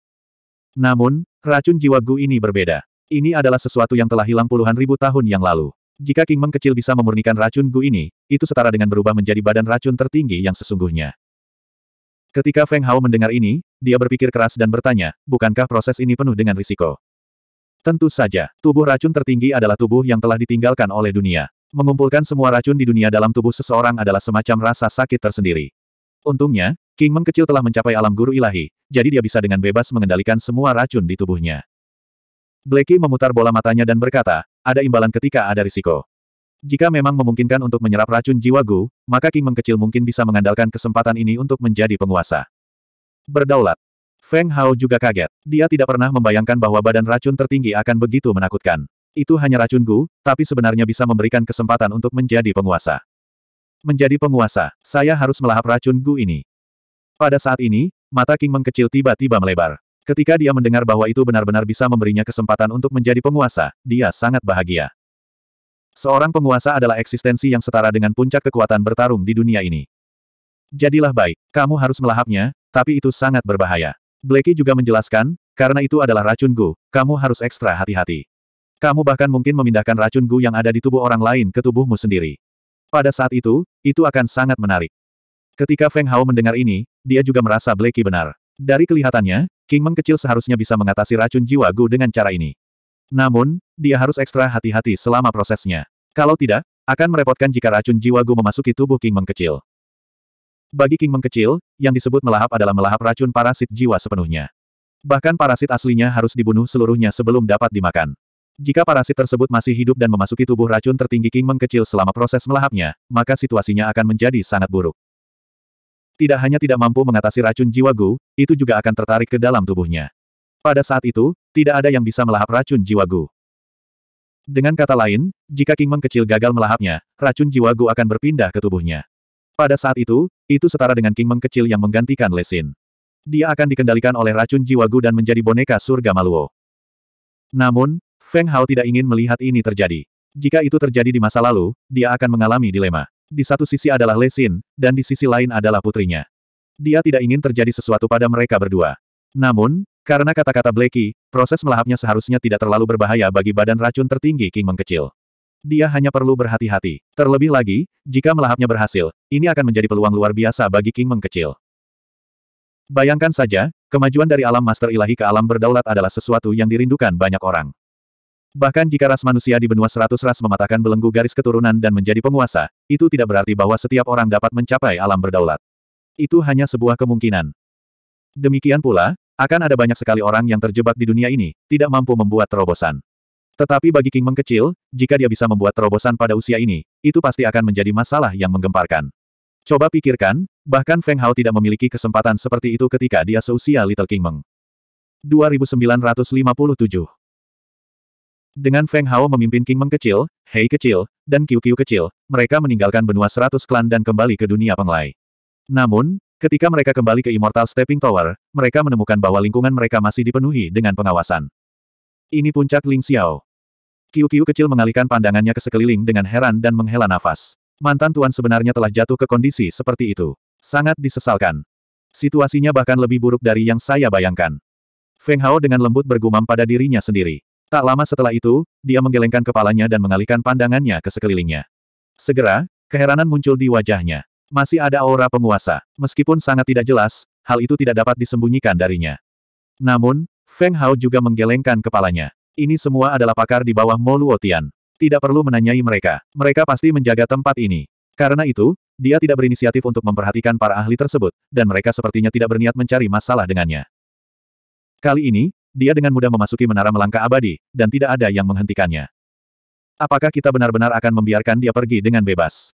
Namun, racun jiwa Gu ini berbeda. Ini adalah sesuatu yang telah hilang puluhan ribu tahun yang lalu. Jika King Mengkecil bisa memurnikan racun Gu ini, itu setara dengan berubah menjadi badan racun tertinggi yang sesungguhnya. Ketika Feng Hao mendengar ini, dia berpikir keras dan bertanya, bukankah proses ini penuh dengan risiko? Tentu saja, tubuh racun tertinggi adalah tubuh yang telah ditinggalkan oleh dunia. Mengumpulkan semua racun di dunia dalam tubuh seseorang adalah semacam rasa sakit tersendiri. Untungnya, King Meng kecil telah mencapai alam guru ilahi, jadi dia bisa dengan bebas mengendalikan semua racun di tubuhnya. Blacky memutar bola matanya dan berkata, ada imbalan ketika ada risiko. Jika memang memungkinkan untuk menyerap racun jiwa Gu, maka King Meng kecil mungkin bisa mengandalkan kesempatan ini untuk menjadi penguasa. Berdaulat. Feng Hao juga kaget. Dia tidak pernah membayangkan bahwa badan racun tertinggi akan begitu menakutkan. Itu hanya racun Gu, tapi sebenarnya bisa memberikan kesempatan untuk menjadi penguasa. Menjadi penguasa, saya harus melahap racun Gu ini. Pada saat ini, mata King mengkecil tiba-tiba melebar. Ketika dia mendengar bahwa itu benar-benar bisa memberinya kesempatan untuk menjadi penguasa, dia sangat bahagia. Seorang penguasa adalah eksistensi yang setara dengan puncak kekuatan bertarung di dunia ini. Jadilah baik, kamu harus melahapnya, tapi itu sangat berbahaya. Blakey juga menjelaskan, karena itu adalah racun Gu, kamu harus ekstra hati-hati. Kamu bahkan mungkin memindahkan racun Gu yang ada di tubuh orang lain ke tubuhmu sendiri. Pada saat itu, itu akan sangat menarik. Ketika Feng Hao mendengar ini, dia juga merasa Blakey benar. Dari kelihatannya, King Meng kecil seharusnya bisa mengatasi racun jiwa Gu dengan cara ini. Namun, dia harus ekstra hati-hati selama prosesnya. Kalau tidak, akan merepotkan jika racun jiwa Gu memasuki tubuh King Meng kecil. Bagi King Mengkecil, yang disebut melahap adalah melahap racun parasit jiwa sepenuhnya. Bahkan parasit aslinya harus dibunuh seluruhnya sebelum dapat dimakan. Jika parasit tersebut masih hidup dan memasuki tubuh racun tertinggi King Mengkecil selama proses melahapnya, maka situasinya akan menjadi sangat buruk. Tidak hanya tidak mampu mengatasi racun jiwa Gu, itu juga akan tertarik ke dalam tubuhnya. Pada saat itu, tidak ada yang bisa melahap racun jiwa Gu. Dengan kata lain, jika King Mengkecil gagal melahapnya, racun jiwa Gu akan berpindah ke tubuhnya. Pada saat itu, itu setara dengan King Meng kecil yang menggantikan Lesin. Dia akan dikendalikan oleh racun jiwa Gu dan menjadi boneka surga Maluo. Namun, Feng Hao tidak ingin melihat ini terjadi. Jika itu terjadi di masa lalu, dia akan mengalami dilema. Di satu sisi adalah Lesin, dan di sisi lain adalah putrinya. Dia tidak ingin terjadi sesuatu pada mereka berdua. Namun, karena kata-kata Blakey, proses melahapnya seharusnya tidak terlalu berbahaya bagi badan racun tertinggi King Meng kecil. Dia hanya perlu berhati-hati. Terlebih lagi, jika melahapnya berhasil, ini akan menjadi peluang luar biasa bagi King mengkecil. Bayangkan saja, kemajuan dari alam master ilahi ke alam berdaulat adalah sesuatu yang dirindukan banyak orang. Bahkan jika ras manusia di benua seratus ras mematahkan belenggu garis keturunan dan menjadi penguasa, itu tidak berarti bahwa setiap orang dapat mencapai alam berdaulat. Itu hanya sebuah kemungkinan. Demikian pula, akan ada banyak sekali orang yang terjebak di dunia ini, tidak mampu membuat terobosan. Tetapi bagi King Meng kecil, jika dia bisa membuat terobosan pada usia ini, itu pasti akan menjadi masalah yang menggemparkan. Coba pikirkan, bahkan Feng Hao tidak memiliki kesempatan seperti itu ketika dia seusia Little King Meng. 2957 Dengan Feng Hao memimpin King Meng kecil, Hei kecil, dan Qiu Qiu kecil, mereka meninggalkan benua seratus klan dan kembali ke dunia penglai. Namun, Ketika mereka kembali ke Immortal Stepping Tower, mereka menemukan bahwa lingkungan mereka masih dipenuhi dengan pengawasan. Ini puncak Ling Xiao. Kiu-Kiu kecil mengalihkan pandangannya ke sekeliling dengan heran dan menghela nafas. Mantan tuan sebenarnya telah jatuh ke kondisi seperti itu. Sangat disesalkan. Situasinya bahkan lebih buruk dari yang saya bayangkan. Feng Hao dengan lembut bergumam pada dirinya sendiri. Tak lama setelah itu, dia menggelengkan kepalanya dan mengalihkan pandangannya ke sekelilingnya. Segera, keheranan muncul di wajahnya. Masih ada aura penguasa. Meskipun sangat tidak jelas, hal itu tidak dapat disembunyikan darinya. Namun, Feng Hao juga menggelengkan kepalanya. Ini semua adalah pakar di bawah Moluotian. Tidak perlu menanyai mereka. Mereka pasti menjaga tempat ini. Karena itu, dia tidak berinisiatif untuk memperhatikan para ahli tersebut, dan mereka sepertinya tidak berniat mencari masalah dengannya. Kali ini, dia dengan mudah memasuki menara melangkah abadi, dan tidak ada yang menghentikannya. Apakah kita benar-benar akan membiarkan dia pergi dengan bebas?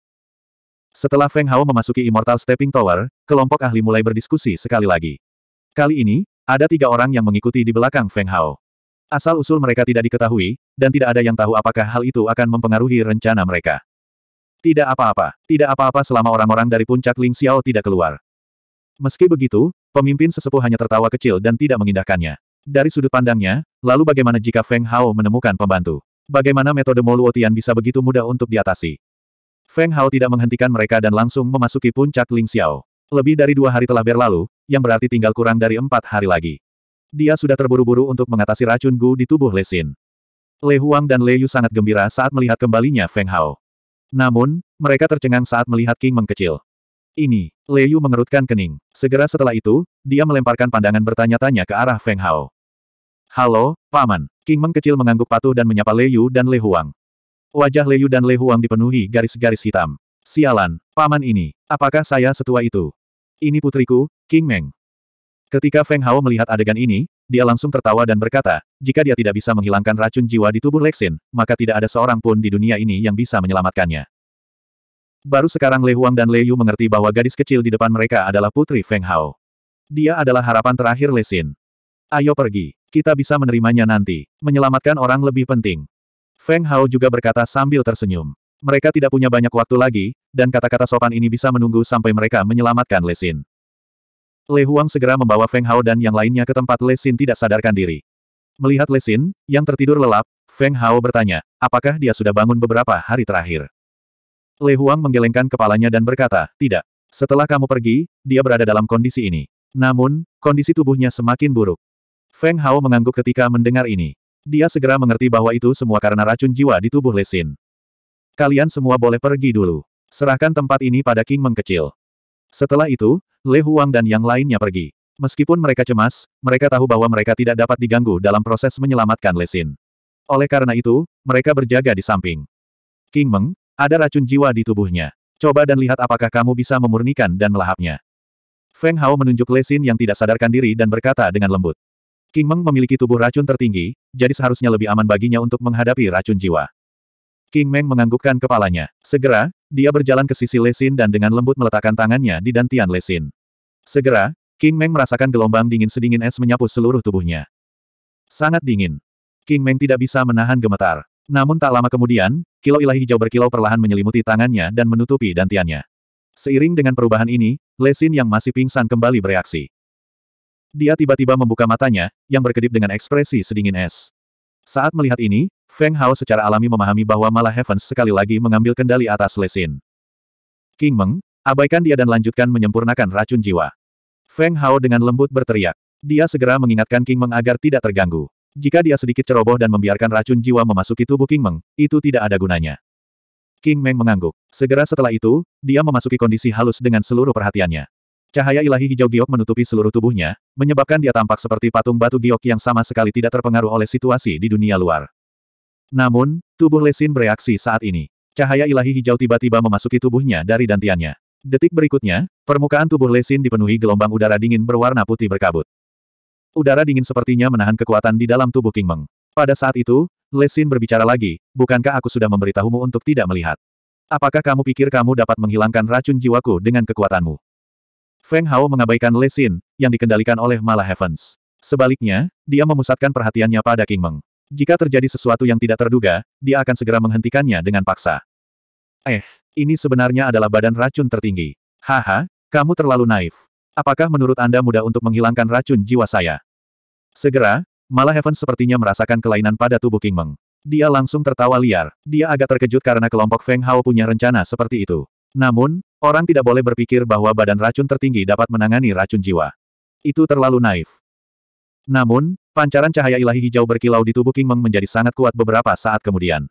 Setelah Feng Hao memasuki Immortal Stepping Tower, kelompok ahli mulai berdiskusi sekali lagi. Kali ini, ada tiga orang yang mengikuti di belakang Feng Hao. Asal-usul mereka tidak diketahui, dan tidak ada yang tahu apakah hal itu akan mempengaruhi rencana mereka. Tidak apa-apa, tidak apa-apa selama orang-orang dari puncak Ling Xiao tidak keluar. Meski begitu, pemimpin sesepuh hanya tertawa kecil dan tidak mengindahkannya. Dari sudut pandangnya, lalu bagaimana jika Feng Hao menemukan pembantu? Bagaimana metode Mo Luotian bisa begitu mudah untuk diatasi? Feng Hao tidak menghentikan mereka dan langsung memasuki puncak Ling Xiao. Lebih dari dua hari telah berlalu, yang berarti tinggal kurang dari empat hari lagi. Dia sudah terburu-buru untuk mengatasi racun Gu di tubuh Lesin. Xin. Le Huang dan Le Yu sangat gembira saat melihat kembalinya Feng Hao. Namun, mereka tercengang saat melihat King mengkecil. Ini, Le Yu mengerutkan kening. Segera setelah itu, dia melemparkan pandangan bertanya-tanya ke arah Feng Hao. Halo, Paman. King mengkecil mengangguk patuh dan menyapa Le Yu dan Le Huang. Wajah Le Yu dan Le Huang dipenuhi garis-garis hitam. Sialan, Paman ini, apakah saya setua itu? Ini putriku, King Meng. Ketika Feng Hao melihat adegan ini, dia langsung tertawa dan berkata, jika dia tidak bisa menghilangkan racun jiwa di tubuh Lexin, maka tidak ada seorang pun di dunia ini yang bisa menyelamatkannya. Baru sekarang Le Huang dan Le Yu mengerti bahwa gadis kecil di depan mereka adalah putri Feng Hao. Dia adalah harapan terakhir Lexin. Ayo pergi, kita bisa menerimanya nanti. Menyelamatkan orang lebih penting. Feng Hao juga berkata sambil tersenyum. Mereka tidak punya banyak waktu lagi, dan kata-kata sopan ini bisa menunggu sampai mereka menyelamatkan Xin. Le Huang segera membawa Feng Hao dan yang lainnya ke tempat Le Xin tidak sadarkan diri. Melihat Le Xin, yang tertidur lelap, Feng Hao bertanya, apakah dia sudah bangun beberapa hari terakhir? Le Huang menggelengkan kepalanya dan berkata, tidak. Setelah kamu pergi, dia berada dalam kondisi ini. Namun, kondisi tubuhnya semakin buruk. Feng Hao mengangguk ketika mendengar ini. Dia segera mengerti bahwa itu semua karena racun jiwa di tubuh Le Xin. Kalian semua boleh pergi dulu. Serahkan tempat ini pada King Mengkecil. Setelah itu, Le Huang dan yang lainnya pergi. Meskipun mereka cemas, mereka tahu bahwa mereka tidak dapat diganggu dalam proses menyelamatkan Lesin. Oleh karena itu, mereka berjaga di samping. King Meng, ada racun jiwa di tubuhnya. Coba dan lihat apakah kamu bisa memurnikan dan melahapnya. Feng Hao menunjuk Lesin yang tidak sadarkan diri dan berkata dengan lembut. King Meng memiliki tubuh racun tertinggi, jadi seharusnya lebih aman baginya untuk menghadapi racun jiwa. King Meng menganggukkan kepalanya. Segera, dia berjalan ke sisi Lesin dan dengan lembut meletakkan tangannya di dantian Lesin. Segera, King Meng merasakan gelombang dingin sedingin es menyapu seluruh tubuhnya. Sangat dingin. King Meng tidak bisa menahan gemetar. Namun tak lama kemudian, kilau ilahi hijau berkilau perlahan menyelimuti tangannya dan menutupi dantiannya. Seiring dengan perubahan ini, Lesin yang masih pingsan kembali bereaksi. Dia tiba-tiba membuka matanya, yang berkedip dengan ekspresi sedingin es. Saat melihat ini, Feng Hao secara alami memahami bahwa malah Heavens sekali lagi mengambil kendali atas Lesin. King Meng, abaikan dia dan lanjutkan menyempurnakan racun jiwa. Feng Hao dengan lembut berteriak. Dia segera mengingatkan King Meng agar tidak terganggu. Jika dia sedikit ceroboh dan membiarkan racun jiwa memasuki tubuh King Meng, itu tidak ada gunanya. King Meng mengangguk. Segera setelah itu, dia memasuki kondisi halus dengan seluruh perhatiannya. Cahaya ilahi hijau giok menutupi seluruh tubuhnya, menyebabkan dia tampak seperti patung batu giok yang sama sekali tidak terpengaruh oleh situasi di dunia luar. Namun, tubuh Lesin bereaksi saat ini. Cahaya ilahi hijau tiba-tiba memasuki tubuhnya dari dantiannya. Detik berikutnya, permukaan tubuh Lesin dipenuhi gelombang udara dingin berwarna putih berkabut. Udara dingin sepertinya menahan kekuatan di dalam tubuh King Meng. Pada saat itu, Lesin berbicara lagi, bukankah aku sudah memberitahumu untuk tidak melihat? Apakah kamu pikir kamu dapat menghilangkan racun jiwaku dengan kekuatanmu? Feng Hao mengabaikan Lesin, yang dikendalikan oleh Mala Heavens. Sebaliknya, dia memusatkan perhatiannya pada King Meng. Jika terjadi sesuatu yang tidak terduga, dia akan segera menghentikannya dengan paksa. Eh, ini sebenarnya adalah badan racun tertinggi. Haha, kamu terlalu naif. Apakah menurut Anda mudah untuk menghilangkan racun jiwa saya? Segera, malah Heaven sepertinya merasakan kelainan pada tubuh King Meng. Dia langsung tertawa liar. Dia agak terkejut karena kelompok Feng Hao punya rencana seperti itu. Namun, orang tidak boleh berpikir bahwa badan racun tertinggi dapat menangani racun jiwa. Itu terlalu naif. Namun, Pancaran cahaya ilahi hijau berkilau di tubuh King Meng menjadi sangat kuat beberapa saat kemudian.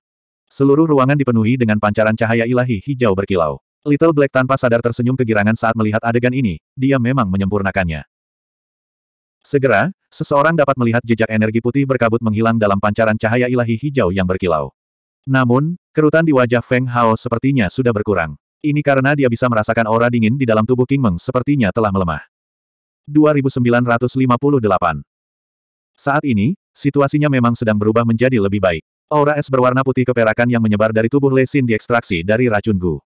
Seluruh ruangan dipenuhi dengan pancaran cahaya ilahi hijau berkilau. Little Black tanpa sadar tersenyum kegirangan saat melihat adegan ini, dia memang menyempurnakannya. Segera, seseorang dapat melihat jejak energi putih berkabut menghilang dalam pancaran cahaya ilahi hijau yang berkilau. Namun, kerutan di wajah Feng Hao sepertinya sudah berkurang. Ini karena dia bisa merasakan aura dingin di dalam tubuh King Meng sepertinya telah melemah. 2958 saat ini, situasinya memang sedang berubah menjadi lebih baik. Aura es berwarna putih keperakan yang menyebar dari tubuh Lesin diekstraksi dari racun Gu.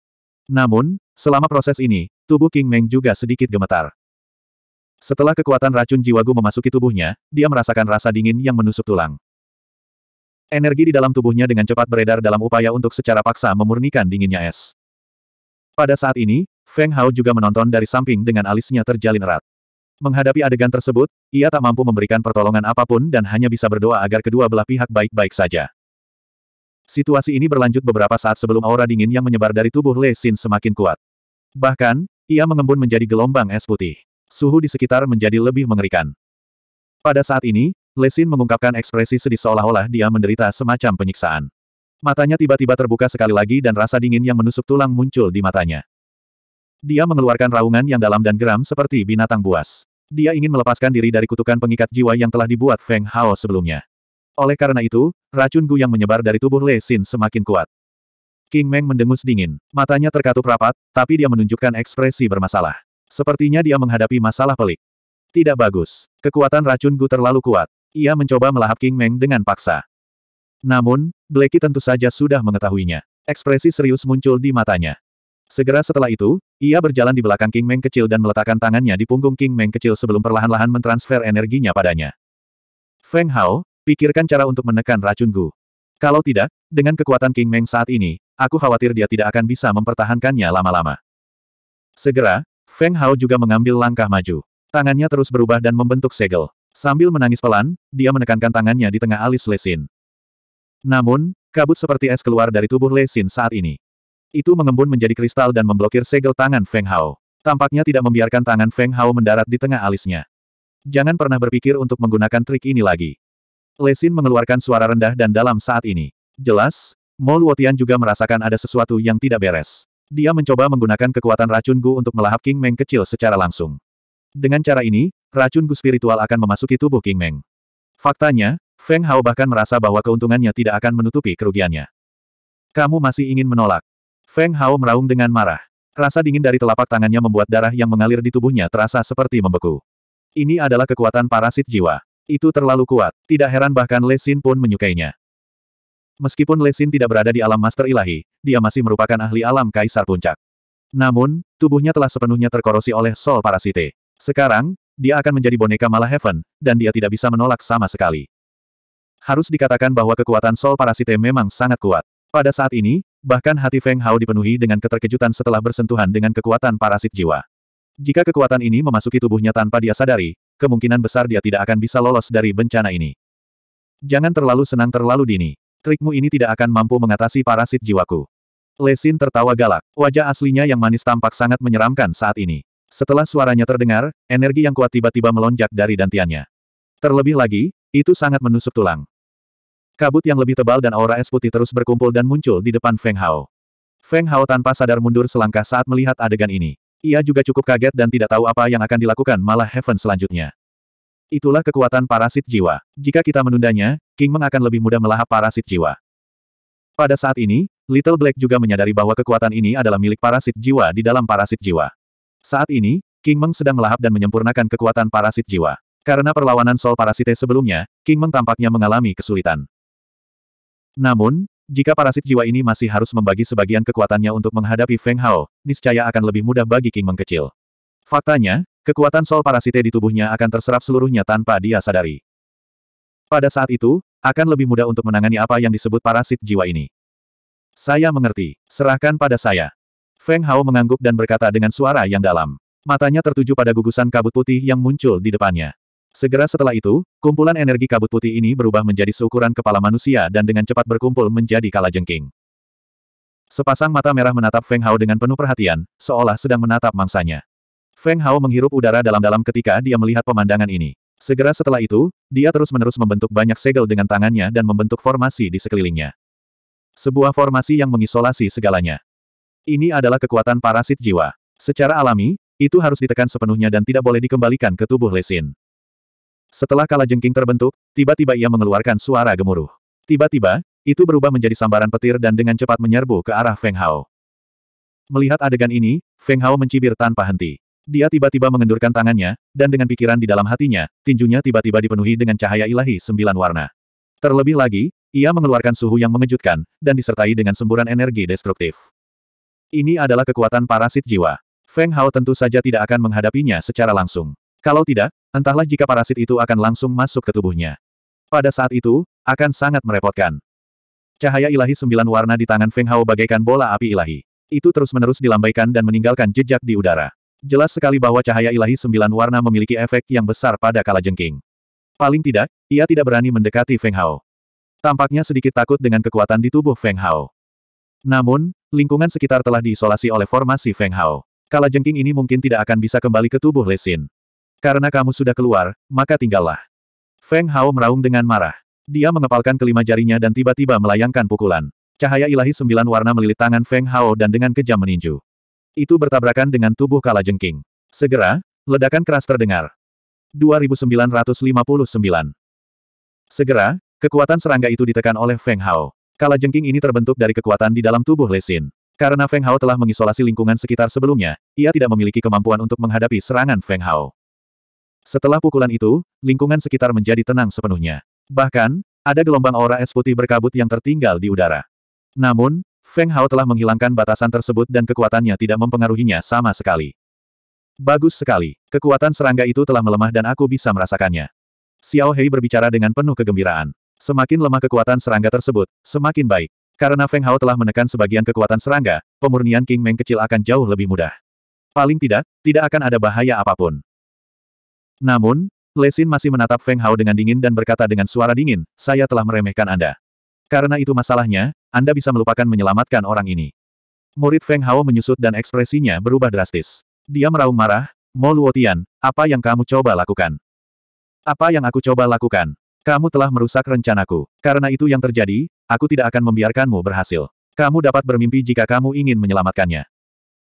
Namun, selama proses ini, tubuh King Meng juga sedikit gemetar. Setelah kekuatan racun jiwa Gu memasuki tubuhnya, dia merasakan rasa dingin yang menusuk tulang. Energi di dalam tubuhnya dengan cepat beredar dalam upaya untuk secara paksa memurnikan dinginnya es. Pada saat ini, Feng Hao juga menonton dari samping dengan alisnya terjalin erat. Menghadapi adegan tersebut, ia tak mampu memberikan pertolongan apapun dan hanya bisa berdoa agar kedua belah pihak baik-baik saja. Situasi ini berlanjut beberapa saat sebelum aura dingin yang menyebar dari tubuh Le Xin semakin kuat. Bahkan, ia mengembun menjadi gelombang es putih. Suhu di sekitar menjadi lebih mengerikan. Pada saat ini, Le Xin mengungkapkan ekspresi sedih seolah-olah dia menderita semacam penyiksaan. Matanya tiba-tiba terbuka sekali lagi dan rasa dingin yang menusuk tulang muncul di matanya. Dia mengeluarkan raungan yang dalam dan geram seperti binatang buas. Dia ingin melepaskan diri dari kutukan pengikat jiwa yang telah dibuat Feng Hao sebelumnya. Oleh karena itu, racun Gu yang menyebar dari tubuh Le Xin semakin kuat. King Meng mendengus dingin. Matanya terkatup rapat, tapi dia menunjukkan ekspresi bermasalah. Sepertinya dia menghadapi masalah pelik. Tidak bagus. Kekuatan racun Gu terlalu kuat. Ia mencoba melahap King Meng dengan paksa. Namun, Blacky tentu saja sudah mengetahuinya. Ekspresi serius muncul di matanya. Segera setelah itu, ia berjalan di belakang King Meng kecil dan meletakkan tangannya di punggung King Meng kecil sebelum perlahan-lahan mentransfer energinya padanya. Feng Hao, pikirkan cara untuk menekan racun Gu. Kalau tidak, dengan kekuatan King Meng saat ini, aku khawatir dia tidak akan bisa mempertahankannya lama-lama. Segera, Feng Hao juga mengambil langkah maju. Tangannya terus berubah dan membentuk segel. Sambil menangis pelan, dia menekankan tangannya di tengah alis Lesin. Namun, kabut seperti es keluar dari tubuh Lesin saat ini. Itu mengembun menjadi kristal dan memblokir segel tangan Feng Hao. Tampaknya tidak membiarkan tangan Feng Hao mendarat di tengah alisnya. Jangan pernah berpikir untuk menggunakan trik ini lagi. Lesin mengeluarkan suara rendah dan dalam saat ini. Jelas, Mo Luotian juga merasakan ada sesuatu yang tidak beres. Dia mencoba menggunakan kekuatan racun Gu untuk melahap King Meng kecil secara langsung. Dengan cara ini, racun Gu spiritual akan memasuki tubuh King Meng. Faktanya, Feng Hao bahkan merasa bahwa keuntungannya tidak akan menutupi kerugiannya. Kamu masih ingin menolak. Feng Hao meraung dengan marah. Rasa dingin dari telapak tangannya membuat darah yang mengalir di tubuhnya terasa seperti membeku. Ini adalah kekuatan parasit jiwa. Itu terlalu kuat, tidak heran bahkan Lesin pun menyukainya. Meskipun Lesin tidak berada di alam master ilahi, dia masih merupakan ahli alam kaisar puncak. Namun, tubuhnya telah sepenuhnya terkorosi oleh sol parasite. Sekarang, dia akan menjadi boneka malah heaven, dan dia tidak bisa menolak sama sekali. Harus dikatakan bahwa kekuatan sol parasite memang sangat kuat. Pada saat ini, Bahkan hati Feng Hao dipenuhi dengan keterkejutan setelah bersentuhan dengan kekuatan parasit jiwa. Jika kekuatan ini memasuki tubuhnya tanpa dia sadari, kemungkinan besar dia tidak akan bisa lolos dari bencana ini. Jangan terlalu senang terlalu dini. Trikmu ini tidak akan mampu mengatasi parasit jiwaku. Lesin tertawa galak. Wajah aslinya yang manis tampak sangat menyeramkan saat ini. Setelah suaranya terdengar, energi yang kuat tiba-tiba melonjak dari dantiannya. Terlebih lagi, itu sangat menusuk tulang. Kabut yang lebih tebal dan aura es putih terus berkumpul dan muncul di depan Feng Hao. Feng Hao tanpa sadar mundur selangkah saat melihat adegan ini. Ia juga cukup kaget dan tidak tahu apa yang akan dilakukan malah Heaven selanjutnya. Itulah kekuatan parasit jiwa. Jika kita menundanya, King Meng akan lebih mudah melahap parasit jiwa. Pada saat ini, Little Black juga menyadari bahwa kekuatan ini adalah milik parasit jiwa di dalam parasit jiwa. Saat ini, King Meng sedang melahap dan menyempurnakan kekuatan parasit jiwa. Karena perlawanan Sol Parasite sebelumnya, King Meng tampaknya mengalami kesulitan. Namun, jika parasit jiwa ini masih harus membagi sebagian kekuatannya untuk menghadapi Feng Hao, niscaya akan lebih mudah bagi King mengkecil. Faktanya, kekuatan sol parasite di tubuhnya akan terserap seluruhnya tanpa dia sadari. Pada saat itu, akan lebih mudah untuk menangani apa yang disebut parasit jiwa ini. Saya mengerti. Serahkan pada saya. Feng Hao mengangguk dan berkata dengan suara yang dalam. Matanya tertuju pada gugusan kabut putih yang muncul di depannya. Segera setelah itu, kumpulan energi kabut putih ini berubah menjadi seukuran kepala manusia dan dengan cepat berkumpul menjadi jengking. Sepasang mata merah menatap Feng Hao dengan penuh perhatian, seolah sedang menatap mangsanya. Feng Hao menghirup udara dalam-dalam ketika dia melihat pemandangan ini. Segera setelah itu, dia terus-menerus membentuk banyak segel dengan tangannya dan membentuk formasi di sekelilingnya. Sebuah formasi yang mengisolasi segalanya. Ini adalah kekuatan parasit jiwa. Secara alami, itu harus ditekan sepenuhnya dan tidak boleh dikembalikan ke tubuh lesin. Setelah kala jengking terbentuk, tiba-tiba ia mengeluarkan suara gemuruh. Tiba-tiba, itu berubah menjadi sambaran petir dan dengan cepat menyerbu ke arah Feng Hao. Melihat adegan ini, Feng Hao mencibir tanpa henti. Dia tiba-tiba mengendurkan tangannya, dan dengan pikiran di dalam hatinya, tinjunya tiba-tiba dipenuhi dengan cahaya ilahi sembilan warna. Terlebih lagi, ia mengeluarkan suhu yang mengejutkan, dan disertai dengan semburan energi destruktif. Ini adalah kekuatan parasit jiwa. Feng Hao tentu saja tidak akan menghadapinya secara langsung. Kalau tidak, entahlah jika parasit itu akan langsung masuk ke tubuhnya. Pada saat itu, akan sangat merepotkan. Cahaya ilahi sembilan warna di tangan Feng Hao bagaikan bola api ilahi. Itu terus-menerus dilambaikan dan meninggalkan jejak di udara. Jelas sekali bahwa cahaya ilahi sembilan warna memiliki efek yang besar pada kalajengking. Paling tidak, ia tidak berani mendekati Feng Hao. Tampaknya sedikit takut dengan kekuatan di tubuh Feng Hao. Namun, lingkungan sekitar telah diisolasi oleh formasi Feng Hao. Kalajengking ini mungkin tidak akan bisa kembali ke tubuh Lesin. Karena kamu sudah keluar, maka tinggallah. Feng Hao meraung dengan marah. Dia mengepalkan kelima jarinya dan tiba-tiba melayangkan pukulan. Cahaya ilahi sembilan warna melilit tangan Feng Hao dan dengan kejam meninju. Itu bertabrakan dengan tubuh Kalajengking. Segera, ledakan keras terdengar. 2959 Segera, kekuatan serangga itu ditekan oleh Feng Hao. Kalajengking ini terbentuk dari kekuatan di dalam tubuh Lesin. Karena Feng Hao telah mengisolasi lingkungan sekitar sebelumnya, ia tidak memiliki kemampuan untuk menghadapi serangan Feng Hao. Setelah pukulan itu, lingkungan sekitar menjadi tenang sepenuhnya. Bahkan, ada gelombang aura es putih berkabut yang tertinggal di udara. Namun, Feng Hao telah menghilangkan batasan tersebut dan kekuatannya tidak mempengaruhinya sama sekali. Bagus sekali, kekuatan serangga itu telah melemah dan aku bisa merasakannya. Xiao Hei berbicara dengan penuh kegembiraan. Semakin lemah kekuatan serangga tersebut, semakin baik. Karena Feng Hao telah menekan sebagian kekuatan serangga, pemurnian King Meng kecil akan jauh lebih mudah. Paling tidak, tidak akan ada bahaya apapun. Namun, Lesin masih menatap Feng Hao dengan dingin dan berkata dengan suara dingin, saya telah meremehkan Anda. Karena itu masalahnya, Anda bisa melupakan menyelamatkan orang ini. Murid Feng Hao menyusut dan ekspresinya berubah drastis. Dia meraung marah, Mo Luotian, apa yang kamu coba lakukan? Apa yang aku coba lakukan? Kamu telah merusak rencanaku. Karena itu yang terjadi, aku tidak akan membiarkanmu berhasil. Kamu dapat bermimpi jika kamu ingin menyelamatkannya.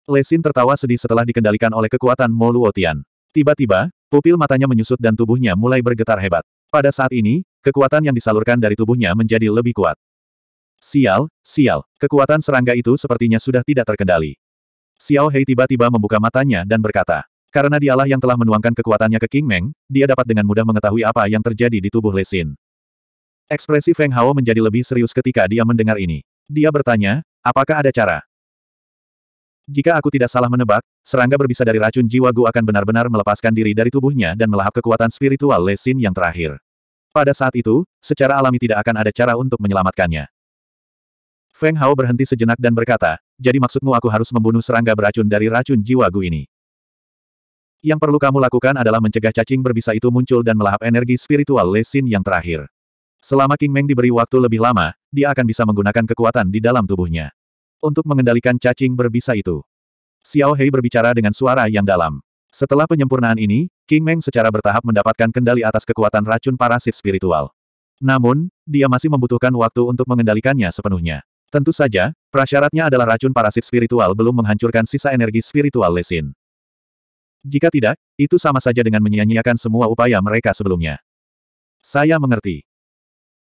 Lesin tertawa sedih setelah dikendalikan oleh kekuatan Mo Luotian. Tiba-tiba, pupil matanya menyusut dan tubuhnya mulai bergetar hebat. Pada saat ini, kekuatan yang disalurkan dari tubuhnya menjadi lebih kuat. Sial, sial, kekuatan serangga itu sepertinya sudah tidak terkendali. Xiao Hei tiba-tiba membuka matanya dan berkata, karena dialah yang telah menuangkan kekuatannya ke King Meng, dia dapat dengan mudah mengetahui apa yang terjadi di tubuh Lesin. Ekspresi Feng Hao menjadi lebih serius ketika dia mendengar ini. Dia bertanya, apakah ada cara? Jika aku tidak salah menebak, serangga berbisa dari racun jiwa Gu akan benar-benar melepaskan diri dari tubuhnya dan melahap kekuatan spiritual Lesin yang terakhir. Pada saat itu, secara alami tidak akan ada cara untuk menyelamatkannya. Feng Hao berhenti sejenak dan berkata, jadi maksudmu aku harus membunuh serangga beracun dari racun jiwa Gu ini. Yang perlu kamu lakukan adalah mencegah cacing berbisa itu muncul dan melahap energi spiritual Lesin yang terakhir. Selama King Meng diberi waktu lebih lama, dia akan bisa menggunakan kekuatan di dalam tubuhnya untuk mengendalikan cacing berbisa itu. Xiao Hei berbicara dengan suara yang dalam. Setelah penyempurnaan ini, King Meng secara bertahap mendapatkan kendali atas kekuatan racun parasit spiritual. Namun, dia masih membutuhkan waktu untuk mengendalikannya sepenuhnya. Tentu saja, prasyaratnya adalah racun parasit spiritual belum menghancurkan sisa energi spiritual lesin. Jika tidak, itu sama saja dengan menyia-nyiakan semua upaya mereka sebelumnya. Saya mengerti.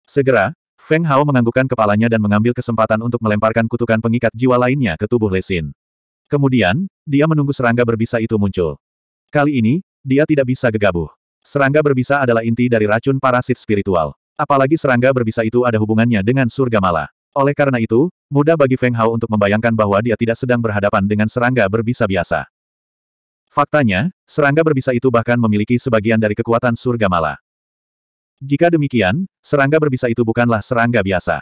Segera, Feng Hao menganggukkan kepalanya dan mengambil kesempatan untuk melemparkan kutukan pengikat jiwa lainnya ke tubuh Lesin. Kemudian, dia menunggu serangga berbisa itu muncul. Kali ini, dia tidak bisa gegabah. Serangga berbisa adalah inti dari racun parasit spiritual. Apalagi serangga berbisa itu ada hubungannya dengan surga mala. Oleh karena itu, mudah bagi Feng Hao untuk membayangkan bahwa dia tidak sedang berhadapan dengan serangga berbisa biasa. Faktanya, serangga berbisa itu bahkan memiliki sebagian dari kekuatan surga mala. Jika demikian, serangga berbisa itu bukanlah serangga biasa.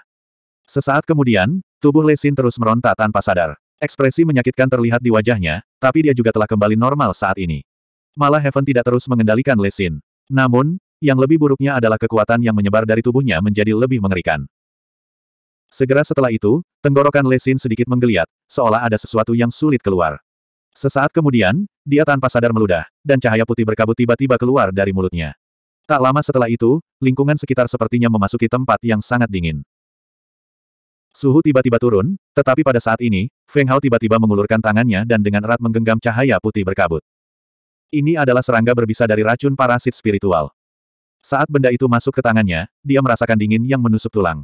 Sesaat kemudian, tubuh Lesin terus meronta tanpa sadar. Ekspresi menyakitkan terlihat di wajahnya, tapi dia juga telah kembali normal saat ini. Malah Heaven tidak terus mengendalikan Lesin. Namun, yang lebih buruknya adalah kekuatan yang menyebar dari tubuhnya menjadi lebih mengerikan. Segera setelah itu, tenggorokan Lesin sedikit menggeliat, seolah ada sesuatu yang sulit keluar. Sesaat kemudian, dia tanpa sadar meludah, dan cahaya putih berkabut tiba-tiba keluar dari mulutnya. Tak lama setelah itu, lingkungan sekitar sepertinya memasuki tempat yang sangat dingin. Suhu tiba-tiba turun, tetapi pada saat ini, Feng Hao tiba-tiba mengulurkan tangannya dan dengan erat menggenggam cahaya putih berkabut. Ini adalah serangga berbisa dari racun parasit spiritual. Saat benda itu masuk ke tangannya, dia merasakan dingin yang menusuk tulang.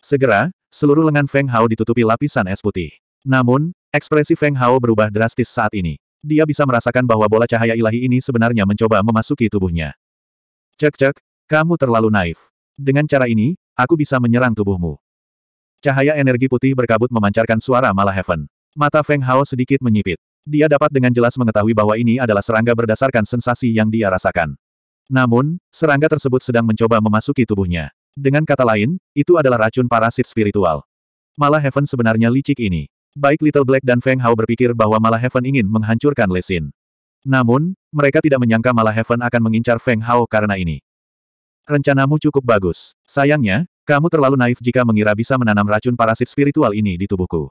Segera, seluruh lengan Feng Hao ditutupi lapisan es putih. Namun, ekspresi Feng Hao berubah drastis saat ini. Dia bisa merasakan bahwa bola cahaya ilahi ini sebenarnya mencoba memasuki tubuhnya. Cek-cek, kamu terlalu naif. Dengan cara ini, aku bisa menyerang tubuhmu. Cahaya energi putih berkabut memancarkan suara Malah Heaven. Mata Feng Hao sedikit menyipit. Dia dapat dengan jelas mengetahui bahwa ini adalah serangga berdasarkan sensasi yang dia rasakan. Namun, serangga tersebut sedang mencoba memasuki tubuhnya. Dengan kata lain, itu adalah racun parasit spiritual. Malah Heaven sebenarnya licik ini. Baik Little Black dan Feng Hao berpikir bahwa Malah Heaven ingin menghancurkan Lesin. Namun, mereka tidak menyangka malah Heaven akan mengincar Feng Hao karena ini. Rencanamu cukup bagus. Sayangnya, kamu terlalu naif jika mengira bisa menanam racun parasit spiritual ini di tubuhku.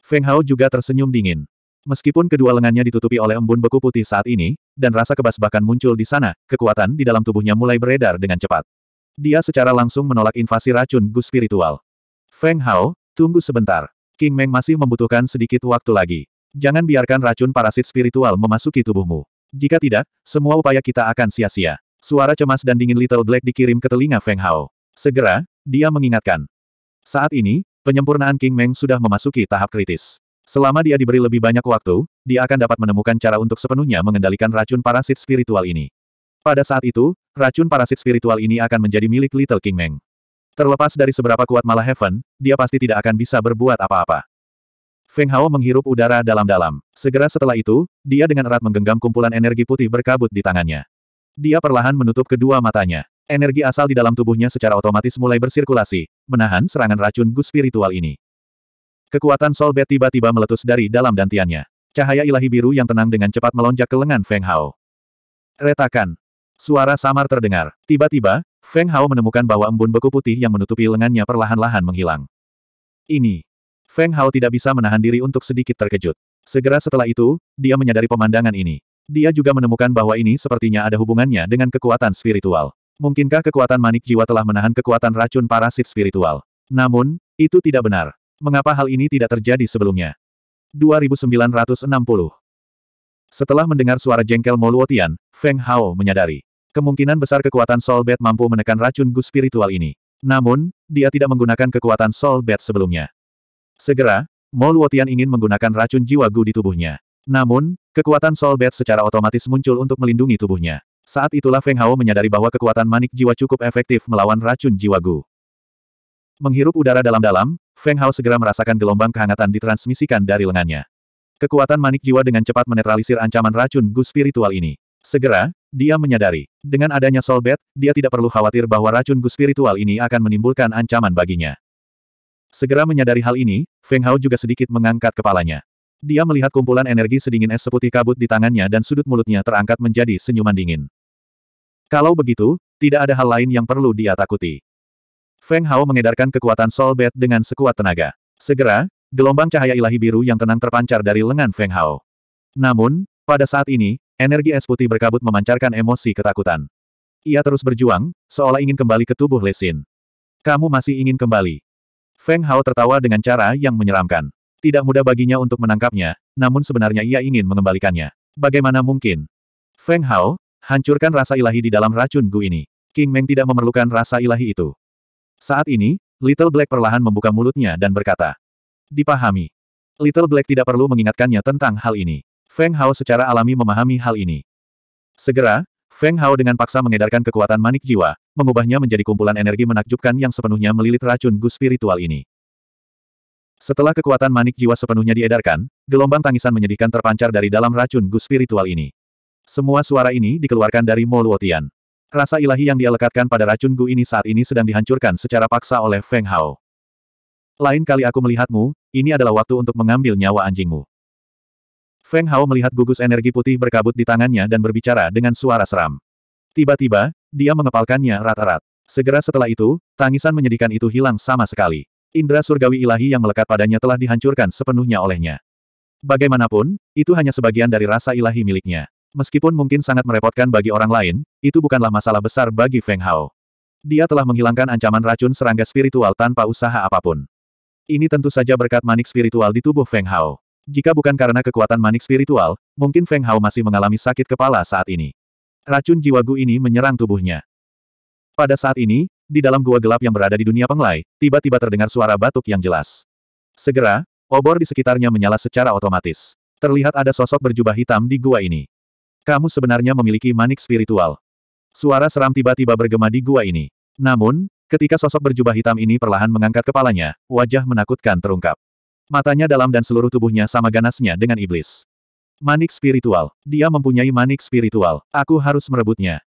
Feng Hao juga tersenyum dingin. Meskipun kedua lengannya ditutupi oleh embun beku putih saat ini, dan rasa kebas bahkan muncul di sana, kekuatan di dalam tubuhnya mulai beredar dengan cepat. Dia secara langsung menolak invasi racun gus spiritual. Feng Hao, tunggu sebentar. King Meng masih membutuhkan sedikit waktu lagi. Jangan biarkan racun parasit spiritual memasuki tubuhmu. Jika tidak, semua upaya kita akan sia-sia. Suara cemas dan dingin Little Black dikirim ke telinga Feng Hao. Segera, dia mengingatkan. Saat ini, penyempurnaan King Meng sudah memasuki tahap kritis. Selama dia diberi lebih banyak waktu, dia akan dapat menemukan cara untuk sepenuhnya mengendalikan racun parasit spiritual ini. Pada saat itu, racun parasit spiritual ini akan menjadi milik Little King Meng. Terlepas dari seberapa kuat Malah Heaven, dia pasti tidak akan bisa berbuat apa-apa. Feng Hao menghirup udara dalam-dalam. Segera setelah itu, dia dengan erat menggenggam kumpulan energi putih berkabut di tangannya. Dia perlahan menutup kedua matanya. Energi asal di dalam tubuhnya secara otomatis mulai bersirkulasi, menahan serangan racun gus spiritual ini. Kekuatan Solbet tiba-tiba meletus dari dalam dantiannya. Cahaya ilahi biru yang tenang dengan cepat melonjak ke lengan Feng Hao. Retakan. Suara samar terdengar. Tiba-tiba, Feng Hao menemukan bahwa embun beku putih yang menutupi lengannya perlahan-lahan menghilang. Ini Feng Hao tidak bisa menahan diri untuk sedikit terkejut. Segera setelah itu, dia menyadari pemandangan ini. Dia juga menemukan bahwa ini sepertinya ada hubungannya dengan kekuatan spiritual. Mungkinkah kekuatan manik jiwa telah menahan kekuatan racun parasit spiritual? Namun, itu tidak benar. Mengapa hal ini tidak terjadi sebelumnya? 2960 Setelah mendengar suara jengkel Moluotian, Feng Hao menyadari. Kemungkinan besar kekuatan Soul Bat mampu menekan racun gus spiritual ini. Namun, dia tidak menggunakan kekuatan Soul Bat sebelumnya. Segera, Mo Luotian ingin menggunakan racun jiwa Gu di tubuhnya. Namun, kekuatan Soul Bat secara otomatis muncul untuk melindungi tubuhnya. Saat itulah Feng Hao menyadari bahwa kekuatan manik jiwa cukup efektif melawan racun jiwa Gu. Menghirup udara dalam-dalam, Feng Hao segera merasakan gelombang kehangatan ditransmisikan dari lengannya. Kekuatan manik jiwa dengan cepat menetralisir ancaman racun Gu spiritual ini. Segera, dia menyadari. Dengan adanya Soul Bat, dia tidak perlu khawatir bahwa racun Gu spiritual ini akan menimbulkan ancaman baginya. Segera menyadari hal ini, Feng Hao juga sedikit mengangkat kepalanya. Dia melihat kumpulan energi sedingin es seputih kabut di tangannya dan sudut mulutnya terangkat menjadi senyuman dingin. Kalau begitu, tidak ada hal lain yang perlu dia takuti. Feng Hao mengedarkan kekuatan Soul Bed dengan sekuat tenaga. Segera, gelombang cahaya ilahi biru yang tenang terpancar dari lengan Feng Hao. Namun, pada saat ini, energi es putih berkabut memancarkan emosi ketakutan. Ia terus berjuang, seolah ingin kembali ke tubuh Lesin. Kamu masih ingin kembali. Feng Hao tertawa dengan cara yang menyeramkan. Tidak mudah baginya untuk menangkapnya, namun sebenarnya ia ingin mengembalikannya. Bagaimana mungkin? Feng Hao, hancurkan rasa ilahi di dalam racun Gu ini. King Meng tidak memerlukan rasa ilahi itu. Saat ini, Little Black perlahan membuka mulutnya dan berkata. Dipahami. Little Black tidak perlu mengingatkannya tentang hal ini. Feng Hao secara alami memahami hal ini. Segera, Feng Hao dengan paksa mengedarkan kekuatan manik jiwa, mengubahnya menjadi kumpulan energi menakjubkan yang sepenuhnya melilit racun gus spiritual ini. Setelah kekuatan manik jiwa sepenuhnya diedarkan, gelombang tangisan menyedihkan terpancar dari dalam racun gus spiritual ini. Semua suara ini dikeluarkan dari Mo Luotian. Rasa ilahi yang dia lekatkan pada racun gu ini saat ini sedang dihancurkan secara paksa oleh Feng Hao. Lain kali aku melihatmu, ini adalah waktu untuk mengambil nyawa anjingmu. Feng Hao melihat gugus energi putih berkabut di tangannya dan berbicara dengan suara seram. Tiba-tiba, dia mengepalkannya rat-rat. Segera setelah itu, tangisan menyedihkan itu hilang sama sekali. Indra surgawi ilahi yang melekat padanya telah dihancurkan sepenuhnya olehnya. Bagaimanapun, itu hanya sebagian dari rasa ilahi miliknya. Meskipun mungkin sangat merepotkan bagi orang lain, itu bukanlah masalah besar bagi Feng Hao. Dia telah menghilangkan ancaman racun serangga spiritual tanpa usaha apapun. Ini tentu saja berkat manik spiritual di tubuh Feng Hao. Jika bukan karena kekuatan manik spiritual, mungkin Feng Hao masih mengalami sakit kepala saat ini. Racun jiwa Gu ini menyerang tubuhnya. Pada saat ini, di dalam gua gelap yang berada di dunia penglai, tiba-tiba terdengar suara batuk yang jelas. Segera, obor di sekitarnya menyala secara otomatis. Terlihat ada sosok berjubah hitam di gua ini. Kamu sebenarnya memiliki manik spiritual. Suara seram tiba-tiba bergema di gua ini. Namun, ketika sosok berjubah hitam ini perlahan mengangkat kepalanya, wajah menakutkan terungkap. Matanya dalam dan seluruh tubuhnya sama ganasnya dengan iblis. Manik spiritual. Dia mempunyai manik spiritual. Aku harus merebutnya.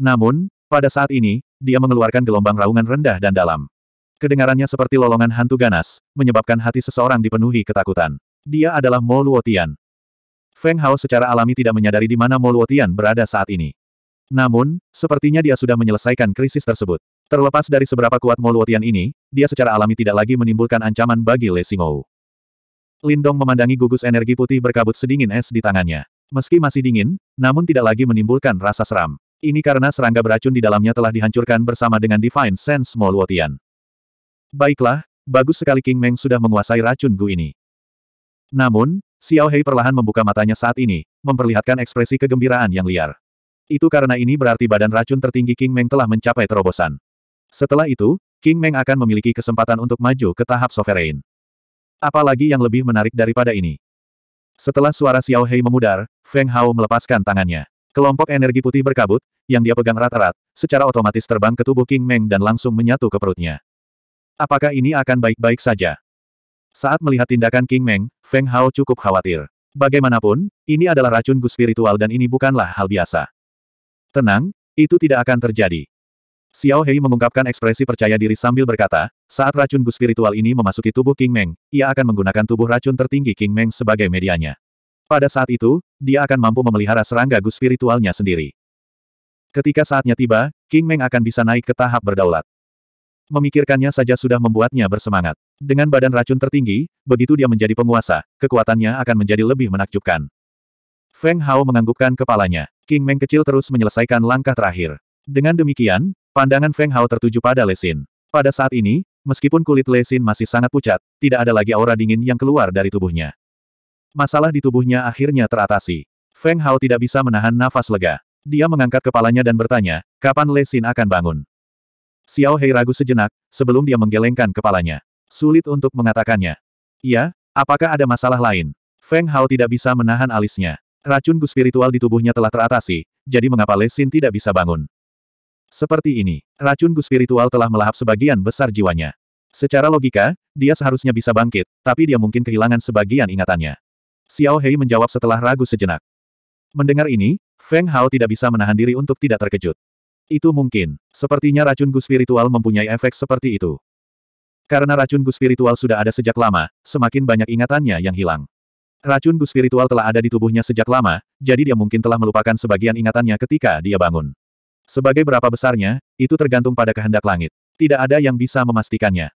Namun, pada saat ini, dia mengeluarkan gelombang raungan rendah dan dalam. Kedengarannya seperti lolongan hantu ganas, menyebabkan hati seseorang dipenuhi ketakutan. Dia adalah Mo Luotian. Feng Hao secara alami tidak menyadari di mana Mo Luotian berada saat ini. Namun, sepertinya dia sudah menyelesaikan krisis tersebut. Terlepas dari seberapa kuat Moluotian ini, dia secara alami tidak lagi menimbulkan ancaman bagi Le Xingou. Lindong memandangi gugus energi putih berkabut sedingin es di tangannya. Meski masih dingin, namun tidak lagi menimbulkan rasa seram. Ini karena serangga beracun di dalamnya telah dihancurkan bersama dengan Divine Sense Moluotian. Baiklah, bagus sekali King Meng sudah menguasai racun Gu ini. Namun, Xiao Hei perlahan membuka matanya saat ini, memperlihatkan ekspresi kegembiraan yang liar. Itu karena ini berarti badan racun tertinggi King Meng telah mencapai terobosan. Setelah itu, King Meng akan memiliki kesempatan untuk maju ke tahap sovereign. Apalagi yang lebih menarik daripada ini. Setelah suara Xiao Hei memudar, Feng Hao melepaskan tangannya. Kelompok energi putih berkabut, yang dia pegang rata rat secara otomatis terbang ke tubuh King Meng dan langsung menyatu ke perutnya. Apakah ini akan baik-baik saja? Saat melihat tindakan King Meng, Feng Hao cukup khawatir. Bagaimanapun, ini adalah racun gus spiritual dan ini bukanlah hal biasa. Tenang, itu tidak akan terjadi. Xiao Hei mengungkapkan ekspresi percaya diri sambil berkata, saat racun gu spiritual ini memasuki tubuh King Meng, ia akan menggunakan tubuh racun tertinggi King Meng sebagai medianya. Pada saat itu, dia akan mampu memelihara serangga gu spiritualnya sendiri. Ketika saatnya tiba, King Meng akan bisa naik ke tahap berdaulat. Memikirkannya saja sudah membuatnya bersemangat. Dengan badan racun tertinggi, begitu dia menjadi penguasa, kekuatannya akan menjadi lebih menakjubkan. Feng Hao menganggukkan kepalanya. King Meng kecil terus menyelesaikan langkah terakhir. Dengan demikian, Pandangan Feng Hao tertuju pada Lesin. Pada saat ini, meskipun kulit Lesin masih sangat pucat, tidak ada lagi aura dingin yang keluar dari tubuhnya. Masalah di tubuhnya akhirnya teratasi. Feng Hao tidak bisa menahan nafas lega. Dia mengangkat kepalanya dan bertanya, kapan Lesin akan bangun? Xiao Hei ragu sejenak, sebelum dia menggelengkan kepalanya. Sulit untuk mengatakannya. Iya, apakah ada masalah lain? Feng Hao tidak bisa menahan alisnya. Racun gu spiritual di tubuhnya telah teratasi, jadi mengapa Lesin tidak bisa bangun? Seperti ini, racun gus spiritual telah melahap sebagian besar jiwanya. Secara logika, dia seharusnya bisa bangkit, tapi dia mungkin kehilangan sebagian ingatannya. Xiao Hei menjawab setelah ragu sejenak. Mendengar ini, Feng Hao tidak bisa menahan diri untuk tidak terkejut. Itu mungkin. Sepertinya racun gus spiritual mempunyai efek seperti itu. Karena racun gus spiritual sudah ada sejak lama, semakin banyak ingatannya yang hilang. Racun gus spiritual telah ada di tubuhnya sejak lama, jadi dia mungkin telah melupakan sebagian ingatannya ketika dia bangun. Sebagai berapa besarnya, itu tergantung pada kehendak langit. Tidak ada yang bisa memastikannya.